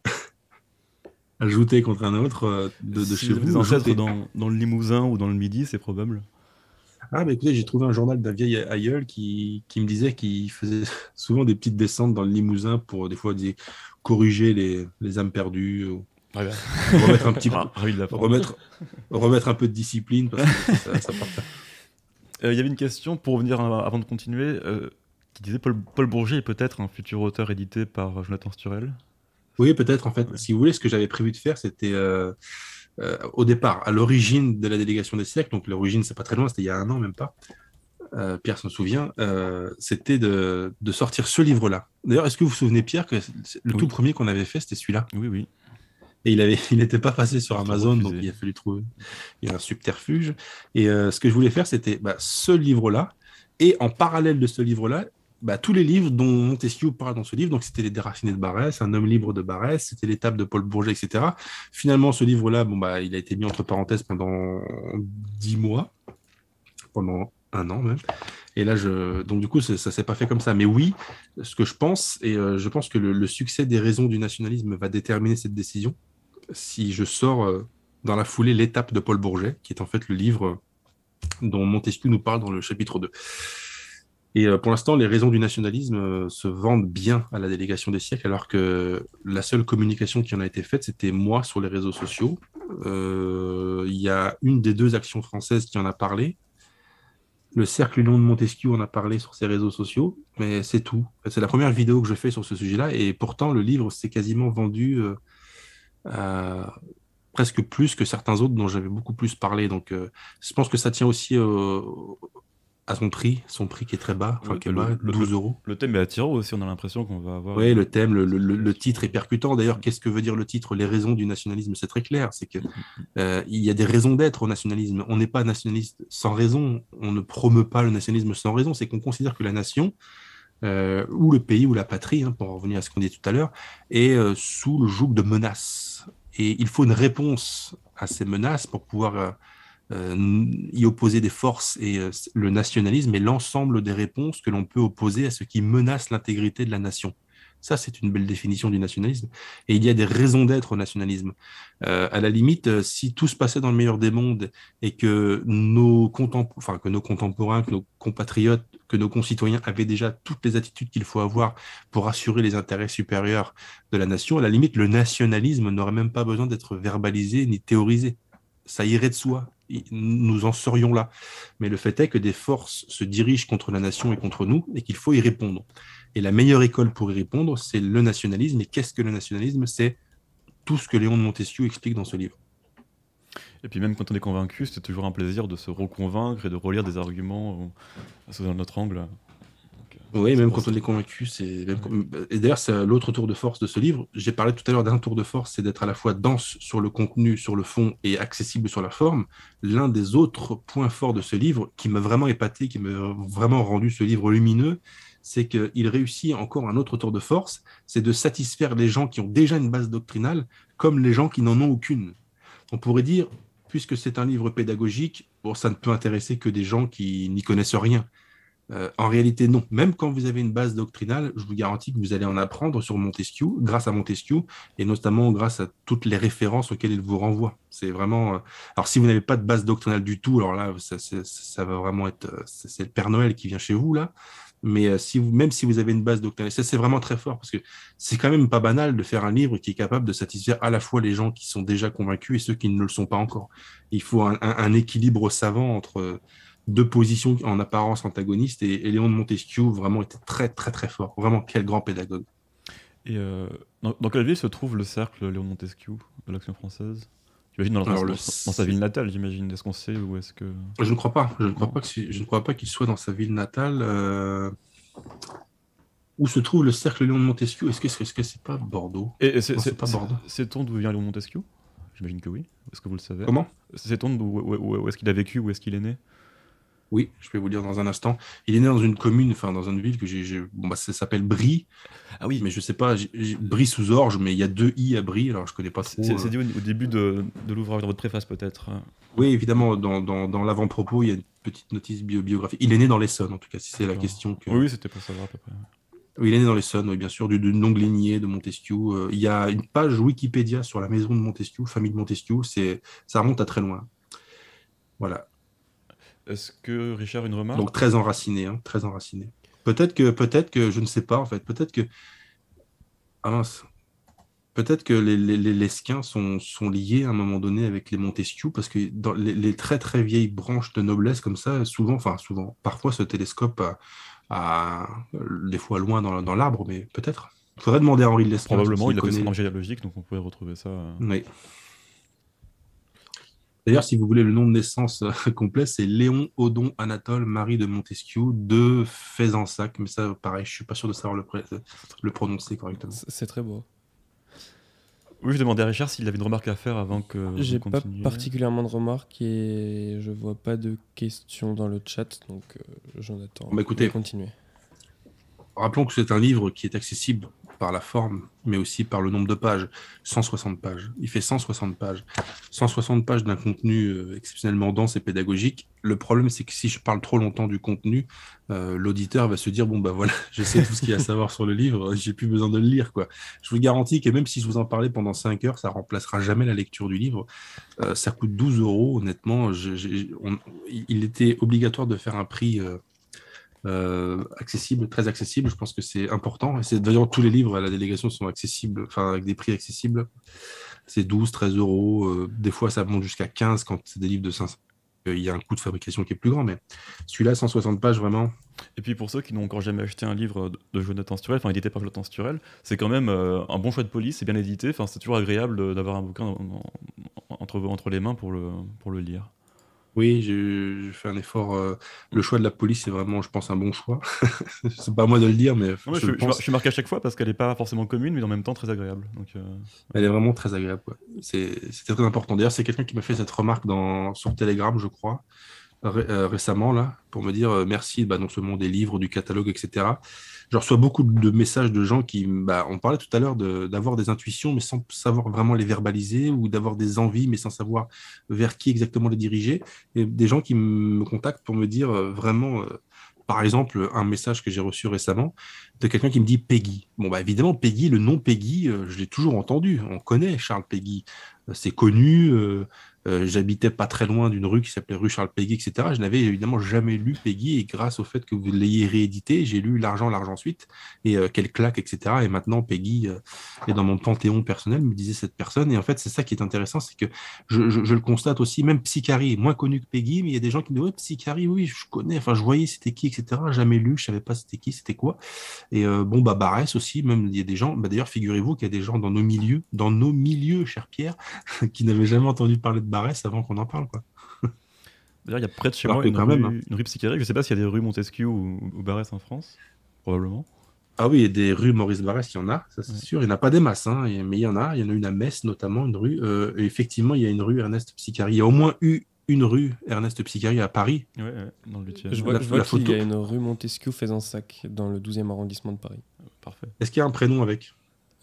Speaker 2: *laughs* contre un autre euh, de, chez vous. dans,
Speaker 1: le Limousin ou dans le Midi, c'est probable.
Speaker 2: Ah, mais bah, écoutez, j'ai trouvé un journal d'un vieil aïeul qui, qui me disait qu'il faisait *laughs* souvent des petites descentes dans le Limousin pour des fois corriger les, les âmes perdues. Ou... Ah remettre un petit ah, ah remettre, remettre un peu de discipline euh,
Speaker 1: Il y avait une question pour revenir avant de continuer disait Paul, Bourget est peut-être un futur
Speaker 2: auteur édité par euh, Jonathan Sturel. Oui, peut-être en fait. Si vous voulez, ce que j'avais prévu de faire, c'était euh, euh, au départ, à l'origine de la délégation des siècles, donc l'origine, c'est pas très loin, c'était il y a un an même pas. Pierre s'en souvient, c'était de, de, sortir ce livre-là. D'ailleurs, est-ce que vous vous souvenez, Pierre, que le tout premier qu'on avait fait, c'était celui-là Oui, oui. Et il avait, *laughs* il n'était pas passé sur Amazon, donc il a fallu trouver il y a un subterfuge. Et ce que je voulais faire, c'était bah, ce livre-là, et en parallèle de ce livre-là, bah, tous les livres dont Montesquieu parle dans ce livre, donc c'était Les Déracinés de Barès, Un homme libre de Barès, c'était l'étape de Paul Bourget, etc. Finalement, ce livre-là, bon, bah, il a été mis entre parenthèses pendant dix mois, pendant un an même. Et là, je... donc du coup, ça, ne s'est pas fait comme ça. Mais oui, ce que je pense, et euh, je pense que le, succès des raisons du nationalisme va déterminer cette décision. Si je sors euh, dans la foulée l'étape de Paul Bourget, qui est en fait le livre euh, dont Montesquieu nous parle dans le chapitre 2. Et euh, pour l'instant, les raisons du nationalisme euh, se vendent bien à la délégation des siècles, alors que la seule communication qui en a été faite, c'était moi sur les réseaux sociaux. Euh, il y a une des deux actions françaises qui en a parlé. Le Cercle nom de Montesquieu en a parlé sur ses réseaux sociaux, mais c'est tout. C'est la première vidéo que je fais sur ce sujet-là, et pourtant le livre s'est quasiment vendu presque plus que certains autres dont j'avais beaucoup plus parlé. Donc, je pense que ça tient aussi euh, à son prix, son prix qui est très bas, enfin qui 12 euros. Le thème est attirant aussi, on a l'impression qu'on va avoir. Oui, le thème, le, le, titre est percutant. D'ailleurs, qu'est-ce que veut dire le titre Les raisons du nationalisme, c'est très clair. C'est qu'il mm, mm, mm. euh, y a des raisons d'être au nationalisme. On n'est pas nationaliste sans raison. On ne promeut pas le nationalisme sans raison. C'est qu'on considère que la nation, euh, ou le pays, ou la patrie, hein, pour revenir à ce qu'on dit tout à l'heure, est euh, sous le joug de menaces. Et il faut une réponse à ces menaces pour pouvoir euh, euh, y opposer des forces et euh, le nationalisme est l'ensemble des réponses que l'on peut opposer à ce qui menace l'intégrité de la nation. Ça, c'est une belle définition du nationalisme. Et il y a des raisons d'être au nationalisme. Euh, à la limite, euh, si tout se passait dans le meilleur des mondes et que nos contemporains, que nos compatriotes, que nos concitoyens avaient déjà toutes les attitudes qu'il faut avoir pour assurer les intérêts supérieurs de la nation, à la limite, le nationalisme n'aurait même pas besoin d'être verbalisé ni théorisé. Ça irait de soi nous en serions là. Mais le fait est que des forces se dirigent contre la nation et contre nous et qu'il faut y répondre. Et la meilleure école pour y répondre, c'est le nationalisme. Et qu'est-ce que le nationalisme C'est tout ce que Léon de Montesquieu explique dans
Speaker 1: ce livre. Et puis même quand on est convaincu, c'est toujours un plaisir de se reconvaincre et de relire des
Speaker 2: arguments euh, sous un autre angle. Oui, même quand on est convaincu, c'est. Et d'ailleurs, c'est l'autre tour de force de ce livre. J'ai parlé tout à l'heure d'un tour de force, c'est d'être à la fois dense sur le contenu, sur le fond et accessible sur la forme. L'un des autres points forts de ce livre, qui m'a vraiment épaté, qui m'a vraiment rendu ce livre lumineux, c'est qu'il réussit encore un autre tour de force, c'est de satisfaire les gens qui ont déjà une base doctrinale, comme les gens qui n'en ont aucune. On pourrait dire, puisque c'est un livre pédagogique, bon, ça ne peut intéresser que des gens qui n'y connaissent rien. Euh, en réalité, non. Même quand vous avez une base doctrinale, je vous garantis que vous allez en apprendre sur Montesquieu, grâce à Montesquieu, et notamment grâce à toutes les références auxquelles il vous renvoie. C'est vraiment. Euh, alors, si vous n'avez pas de base doctrinale du tout, alors là, ça, ça, va vraiment être. Euh, c'est le Père Noël qui vient chez vous, là. Mais si vous, même si vous avez une base doctrinale, ça c'est vraiment très fort parce que c'est quand même pas banal de faire un livre qui est capable de satisfaire à la fois les gens qui sont déjà convaincus et ceux qui ne le sont pas encore. Il faut un équilibre savant entre deux positions en apparence antagonistes. Et, Léon de Montesquieu, vraiment, était très, très, très fort. Vraiment, quel grand pédagogue.
Speaker 1: Et euh, dans, quelle ville se trouve le cercle Léon Montesquieu de l'Action française dans, sa ville natale, j'imagine. Est-ce qu'on sait ou est-ce que... Je ne crois
Speaker 2: pas. Je ne crois pas, que je ne crois pas qu'il soit dans sa ville natale. Euh, où se trouve le cercle Léon de Montesquieu Est-ce que -ce n'est pas Bordeaux Et, c'est pas Bordeaux. C'est on d'où vient Léon de Montesquieu J'imagine que oui. Est-ce que vous le savez Comment cest on où, est-ce qu'il a vécu, où est-ce qu'il est né oui, je peux vous le dire dans un instant. Il est né dans une commune, enfin dans une ville que j'ai. Bon, bah, ça s'appelle Brie. Ah oui. Mais je sais pas, Brie sous Orge, mais il y a deux i à Brie, alors je connais pas trop. C'est euh. dit au, début de,
Speaker 1: de l'ouvrage, dans votre préface peut-être. Hein.
Speaker 2: Oui, évidemment, dans, l'avant-propos, il y a une petite notice biographique. Il est né dans l'Essonne, en tout cas, si c'est la question que. Oui, c'était pour savoir à peu près. Oui, il est né dans l'Essonne, oui, bien sûr, du, nom nom de Montesquieu. Euh, il y a une page Wikipédia sur la maison de Montesquieu, famille de Montesquieu. C'est, ça remonte à très loin. Voilà.
Speaker 1: Est-ce que Richard une remarque Donc très
Speaker 2: enraciné, hein, très enraciné. Peut-être que, peut-être que, je ne sais pas en fait. Peut-être que, ah mince, peut-être que les, Lesquins sont, sont, liés à un moment donné avec les Montesquieu, parce que dans les, très très vieilles branches de noblesse comme ça, souvent, enfin souvent, parfois ce télescope euh, a, euh, des fois loin dans, l'arbre, mais peut-être. Il faudrait demander à Henri de Lesquin. Probablement, il a connaît... fait son donc on pourrait retrouver ça. Euh. Oui. D'ailleurs, si vous voulez le nom de naissance euh, *laughs* complet, c'est Léon Odon Anatole Marie de Montesquieu de Faisansac. Mais ça, pareil, je suis pas sûr de savoir le, le prononcer correctement. C'est très beau. Oui, je demandais à Richard s'il avait une remarque à faire avant que. J'ai pas
Speaker 3: particulièrement de remarques et je vois pas de questions dans le chat, donc euh, j'en attends. Bah écoutez,
Speaker 2: continuer rappelons que c'est un livre qui est accessible par la forme, mais aussi par le nombre de pages. 160 pages. Il fait 160 pages. 160 pages d'un contenu euh, exceptionnellement dense et pédagogique. Le problème, c'est que si je parle trop longtemps du contenu, euh, l'auditeur va se dire bon bah voilà, *laughs* je sais tout ce qu'il y a à savoir sur le livre, j'ai plus besoin de le lire quoi. Je vous garantis que même si je vous en parlais pendant 5 heures, ça remplacera jamais la lecture du livre. Euh, ça coûte 12 euros honnêtement. il était obligatoire de faire un prix. Euh, accessible, très accessible. Je pense que c'est important. d'ailleurs, tous les livres à la délégation sont accessibles, enfin, avec des prix accessibles. C'est 12, 13 euros. Euh, des fois, ça monte jusqu'à 15 quand c'est des livres de 500. Euh, il y a un coût de fabrication qui est plus grand, mais celui-là, 160 pages, vraiment.
Speaker 1: Et puis pour ceux qui n'ont encore jamais acheté un livre de Jonathan Sturel, enfin édité par Jonathan Sturel, c'est quand même un bon choix de police, c'est bien édité, enfin, c'est toujours agréable d'avoir un bouquin
Speaker 2: entre, entre les mains pour le, pour le lire. Oui, j'ai fait un effort. Euh, le choix de la police est vraiment, je pense, un bon choix. *laughs* c'est pas à moi de le dire, mais. je, suis marqué à chaque fois
Speaker 1: parce qu'elle n'est pas forcément commune, mais en même temps très agréable. Donc, euh,
Speaker 2: Elle est vraiment très agréable. C'est C'était très important. D'ailleurs, c'est quelqu'un qui m'a fait cette remarque dans, sur Telegram, je crois, euh, récemment, là, pour me dire merci bah, non seulement des livres, du catalogue, etc., je reçois beaucoup de messages de gens qui, bah, on parlait tout à l'heure d'avoir des intuitions, mais sans savoir vraiment les verbaliser, ou d'avoir des envies, mais sans savoir vers qui exactement les diriger. Et des gens qui me contactent pour me dire euh, vraiment, euh, par exemple, un message que j'ai reçu récemment de quelqu'un qui me dit Peggy. Bon, bah, évidemment, Peggy, le nom Peggy, euh, je l'ai toujours entendu. On connaît Charles Peggy. C'est connu, euh, j'habitais pas très loin d'une rue qui s'appelait rue Charles Peggy, etc. Je n'avais évidemment jamais lu Peggy, et grâce au fait que vous l'ayez réédité, j'ai lu L'argent, l'argent suite, et quel euh, Quelle claque, etc. Et maintenant, Peggy euh, est dans mon panthéon personnel, me disait cette personne. Et en fait, c'est ça qui est intéressant, c'est que je, le constate aussi, même Psychari, moins connu que Peggy, mais il y a des gens qui me disent Oui, Psychari, oui, je connais, enfin, je voyais c'était qui, etc. Jamais lu, je savais pas c'était qui, c'était quoi. Et bon, bah, Barès aussi, même il y a des gens, bah, d'ailleurs, figurez-vous qu'il y a des gens dans nos milieux, dans nos milieux, cher Pierre, *laughs* qui n'avaient jamais entendu parler de Barès avant qu'on en parle. quoi. *laughs*
Speaker 1: D'ailleurs, il y a près de chez moi hein. une, rue, même, rue
Speaker 2: psychiatrique. Je sais pas s'il y a des rues Montesquieu ou, Barès en France, probablement. Ah oui, il y a des rues Maurice Barès, il y en a, c'est sûr. Il n'y en a pas des masses, hein, mais il y en a. Il y en a une à Metz, notamment, une rue. Euh, effectivement, il y a une rue Ernest Psychari. Il y a au moins eu une rue Ernest Psychari à Paris. Oui, dans le Je vois, la, y a
Speaker 3: une rue Montesquieu sac dans le 12e arrondissement de Paris. Parfait. Est-ce qu'il y a un prénom avec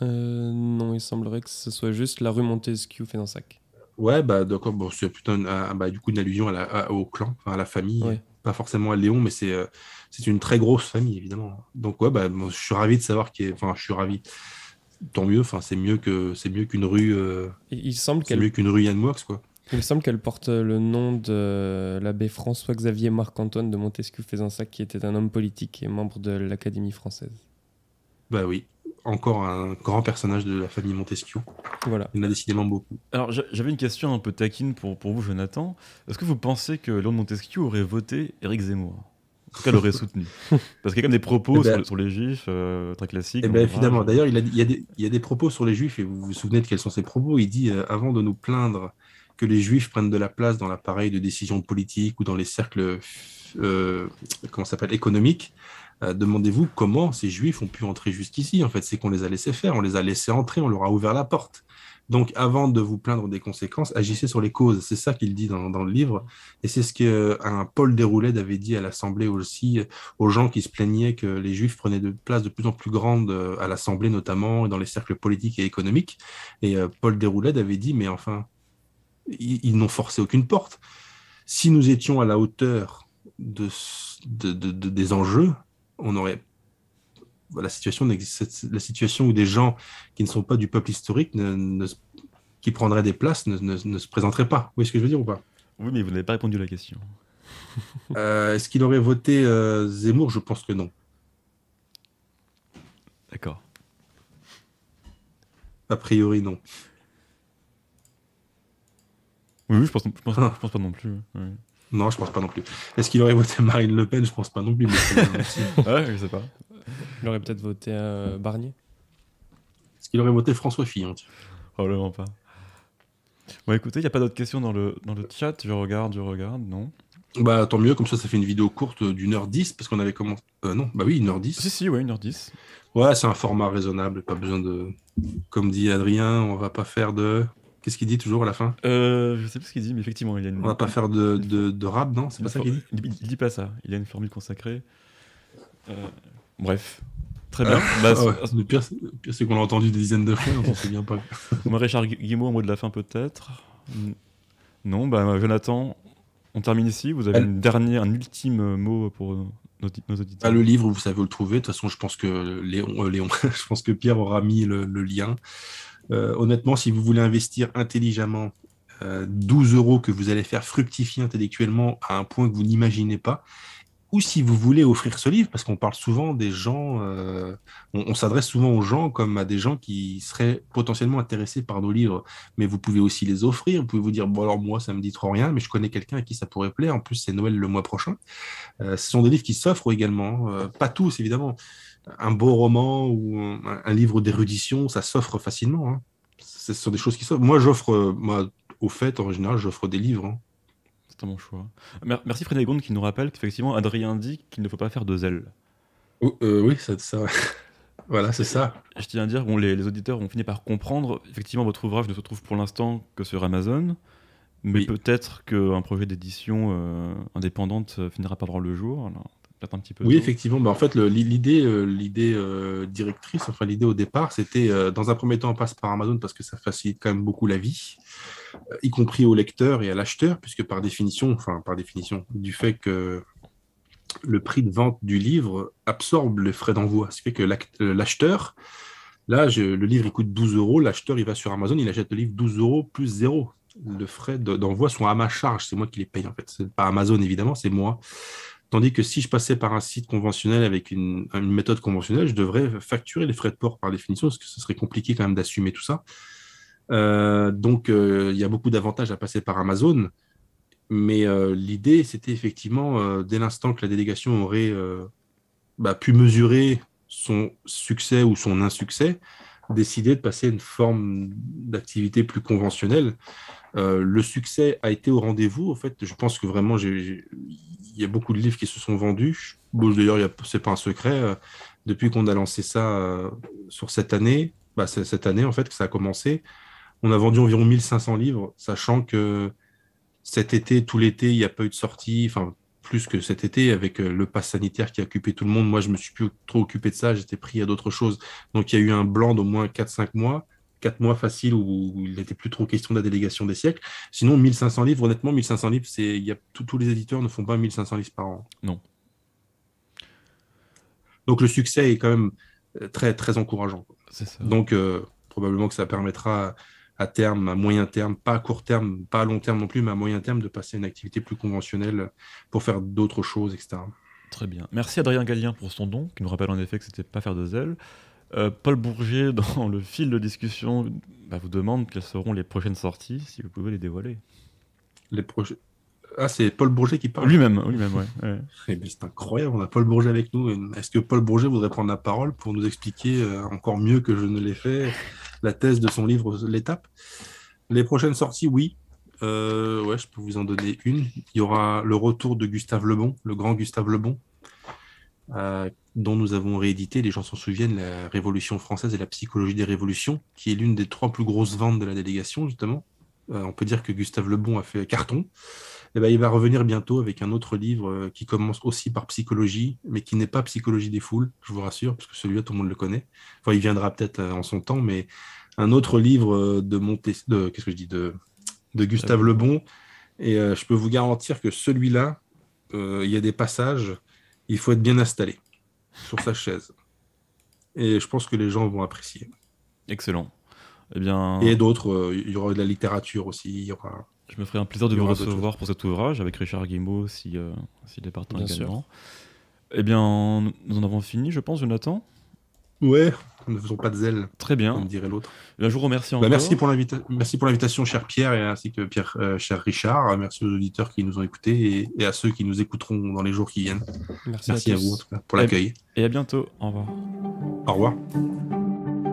Speaker 3: euh, Non, il semblerait que ce soit juste la rue Montesquieu sac
Speaker 2: Ouais, bah, d'accord. Oh, bon, c'est plutôt une, bah, du coup une allusion à au clan, à la famille. Pas forcément à Léon, mais c'est euh, c'est une très grosse famille, évidemment. Donc, ouais, bah, je suis ravi de savoir qu'il est. Enfin, je suis ravi. Tant mieux. Enfin, c'est mieux que c'est mieux qu'une rue. Euh, il semble qu'elle. mieux qu'une rue Yann Moix, quoi.
Speaker 3: Il semble qu'elle porte euh, le nom de l'abbé François-Xavier Marc-Antoine de Montesquieu ça qui était un homme politique et membre de l'Académie française.
Speaker 2: Bah oui, encore un grand personnage de la famille Montesquieu. Voilà. Il en a décidément beaucoup.
Speaker 1: Alors j'avais une question un peu taquine pour, pour vous, Jonathan. Est-ce que vous pensez que Léon Montesquieu aurait voté Éric Zemmour
Speaker 2: en tout cas, l'aurait *laughs* soutenu. Parce qu'il y a quand même des propos eh ben, sur, les juifs, euh, très classiques. Eh ben, évidemment, d'ailleurs, il, y a des propos sur les juifs, et vous vous souvenez de quels sont ces propos. Il dit, euh, avant de nous plaindre que les juifs prennent de la place dans l'appareil de décision politique ou dans les cercles euh, comment s'appelle économiques, euh, demandez-vous comment ces juifs ont pu entrer jusqu'ici. En fait, c'est qu'on les a laissés faire, on les a laissés entrer, on leur a ouvert la porte. Donc, avant de vous plaindre des conséquences, agissez sur les causes. C'est ça qu'il dit dans, le livre. Et c'est ce un Paul Déroulède avait dit à l'Assemblée aussi, euh, aux gens qui se plaignaient que les Juifs prenaient de place de plus en plus grande euh, à l'Assemblée, notamment dans les cercles politiques et économiques. Et Paul Déroulède avait dit, mais enfin, ils, n'ont forcé aucune porte. Si nous étions à la hauteur de, des enjeux, on aurait bah, la situation, la situation où des gens qui ne sont pas du peuple historique, qui prendraient des places, ne, se présenteraient pas. Vous voyez ce que je veux dire ou pas Oui, mais vous n'avez pas répondu à la question. *laughs* Euh, est-ce qu'il aurait voté euh, Zemmour Je pense que non. D'accord. A priori, non. Oui, je pense, ah. pense, pas non plus. Oui. Non, je pense pas non plus. Est-ce qu'il aurait voté Marine Le Pen Je pense pas non plus. Mais *laughs*
Speaker 3: ouais, je sais pas. Il aurait peut-être voté euh, Barnier.
Speaker 2: Est-ce qu'il aurait voté François Fillon Probablement pas. Bon,
Speaker 1: écoutez, il n'y a pas d'autres questions dans le, dans le chat. Je regarde, je regarde, non
Speaker 2: Bah, tant mieux, comme ça, ça fait une vidéo courte euh, d'une heure dix, parce qu'on avait commencé. Euh, non, bah oui, une heure dix. Si, si, ouais, une heure dix. Ouais, c'est un format raisonnable, pas besoin de. Comme dit Adrien, on va pas faire de. Qu'est-ce qu'il dit toujours à la fin euh, Je sais plus ce qu'il dit, mais effectivement, il y a une. On va pas faire de, de, rap, non C'est pas ça qu'il dit il, dit
Speaker 1: pas ça. Il y a une formule consacrée. Euh, bref. Très ah. bien. Bah, ah le pire, c'est qu'on l'a entendu des dizaines de fois, on s'en souvient pas. *laughs* Moi, Richard Guimau, un mot de la fin peut-être Non, bah, euh, Jonathan, on termine ici. Vous avez un une un ultime euh,
Speaker 2: mot pour nos, auditeurs. Bah, le livre, vous savez où le trouver. De toute façon, je pense que Léon, Léon *laughs* je pense que Pierre aura mis le lien. Euh, honnêtement, si vous voulez investir intelligemment 12 euh, euros que vous allez faire fructifier intellectuellement à un point que vous n'imaginez pas, ou si vous voulez offrir ce livre, parce qu'on parle souvent des gens, euh, on, s'adresse souvent aux gens comme à des gens qui seraient potentiellement intéressés par nos livres, mais vous pouvez aussi les offrir, vous pouvez vous dire, bon alors moi ça me dit trop rien, mais je connais quelqu'un à qui ça pourrait plaire, en plus c'est Noël le mois prochain. Euh, ce sont des livres qui s'offrent également, euh, pas tous évidemment, un beau roman ou un, livre d'érudition, ça s'offre facilement. Hein. Ce sont des choses qui s'offrent. Moi j'offre, moi au fait en général j'offre des livres. Hein un mon choix.
Speaker 1: Merci Frédéric qui nous rappelle qu'effectivement, Adrien dit qu'il ne faut pas faire de zèle. Oh, euh, oui, ça. ça... *laughs* voilà, c'est ça. Je tiens à dire, bon, les, auditeurs ont fini par comprendre. Effectivement, votre ouvrage ne se trouve pour l'instant que sur Amazon, mais peut-être qu'un projet d'édition euh, indépendante euh, finira par voir le jour. Oui, effectivement. Bah, en fait,
Speaker 2: l'idée, euh, euh, directrice, enfin l'idée au départ, c'était euh, dans un premier temps, on passe par Amazon parce que ça facilite quand même beaucoup la vie, y compris au lecteur et à l'acheteur, puisque par définition, enfin par définition, du fait que le prix de vente du livre absorbe les frais d'envoi, ce qui fait que l'acheteur Là, le livre, il coûte 12 euros. L'acheteur, il va sur Amazon, il achète le livre 12 euros plus zéro. Le frais d'envoi sont à ma charge. C'est moi qui les paye, en fait. C'est pas Amazon, évidemment, c'est moi. Tandis que si je passais par un site conventionnel avec une, méthode conventionnelle, je devrais facturer les frais de port par définition, parce que ce serait compliqué quand même d'assumer tout ça. Euh, donc, euh, il y a beaucoup d'avantages à passer par Amazon. Mais euh, l'idée, c'était effectivement, dès l'instant que la délégation aurait bah, pu mesurer son succès ou son insuccès, décider de passer à une forme d'activité plus conventionnelle. Euh, le succès a été au rendez-vous. En fait, je pense que vraiment, il y a beaucoup de livres qui se sont vendus. Bon, D'ailleurs, c'est pas un secret. Euh, depuis qu'on a lancé ça euh, sur cette année, bah, cette année en fait que ça a commencé, on a vendu environ 1500 livres, sachant que cet été, tout l'été, il n'y a pas eu de sortie. Enfin, plus que cet été, avec le pass sanitaire qui a occupé tout le monde. Moi, je me suis plus trop occupé de ça. J'étais pris à d'autres choses. Donc, il y a eu un blanc d'au moins 4-5 mois. 4 mois faciles où, il n'était plus trop question de la délégation des siècles. Sinon, 1500 livres, honnêtement, 1500 livres, c'est, y a, tous les éditeurs ne font pas 1500 livres par an. Non. Donc le succès est quand même euh, très, très encourageant. Donc euh, probablement que ça permettra à terme, à moyen terme, pas à court terme, pas à long terme non plus, mais à moyen terme, de passer à une activité plus conventionnelle pour faire d'autres choses, etc.
Speaker 1: Très bien. Merci Adrien Gallien pour son don, qui nous rappelle en effet que c'était pas faire de zèle. Euh, Paul Bourget, *laughs* dans le fil de discussion, bah, vous demande quelles seront les prochaines sorties, si vous pouvez les
Speaker 2: dévoiler. Les Ah, c'est Paul Bourget qui parle. Lui-même, hein, lui-même, ouais. *laughs* Eh ben, c'est incroyable, on a Paul Bourget avec nous. Est-ce que Paul Bourget voudrait prendre la parole pour nous expliquer euh, encore mieux que je ne l'ai fait la thèse de son livre L'étape Les prochaines sorties, oui. Euh, ouais, je peux vous en donner une. Il y aura le retour de Gustave Lebon, le grand Gustave Lebon, euh, dont nous avons réédité, les gens s'en souviennent, La Révolution française et la psychologie des révolutions, qui est l'une des trois plus grosses ventes de la délégation, justement. Euh, on peut dire que Gustave Lebon a fait carton. Et eh ben, il va revenir bientôt avec un autre livre euh, qui commence aussi par psychologie, mais qui n'est pas psychologie des foules, je vous rassure, parce que celui-là, tout le monde le connaît. Enfin, il viendra peut-être euh, en son temps, mais un autre livre de de qu'est-ce que je dis de, de Gustave Lebon. Et je peux vous garantir que celui-là, il y a des passages, il faut être bien installé sur sa chaise. Et je pense que les gens vont apprécier. Excellent. Eh bien... Et d'autres, euh, il y aura de la littérature aussi.
Speaker 1: Je me ferai un plaisir de vous recevoir pour cet ouvrage avec Richard Guimau, s'il si euh, est partant bien également. Eh bien, nous en avons fini, je pense, Jonathan.
Speaker 2: Ouais, ne faisons
Speaker 1: pas de zèle. Très bien. on dirait l'autre. Bah, je vous remercie bah, encore.
Speaker 2: merci pour l'invitation, cher Pierre, et ainsi que Pierre, euh, cher Richard. Merci aux auditeurs qui nous ont écoutés et, à ceux qui nous écouteront dans les jours qui viennent. Merci, à, vous pour l'accueil.
Speaker 1: Et à bientôt. Au revoir.
Speaker 2: Au revoir.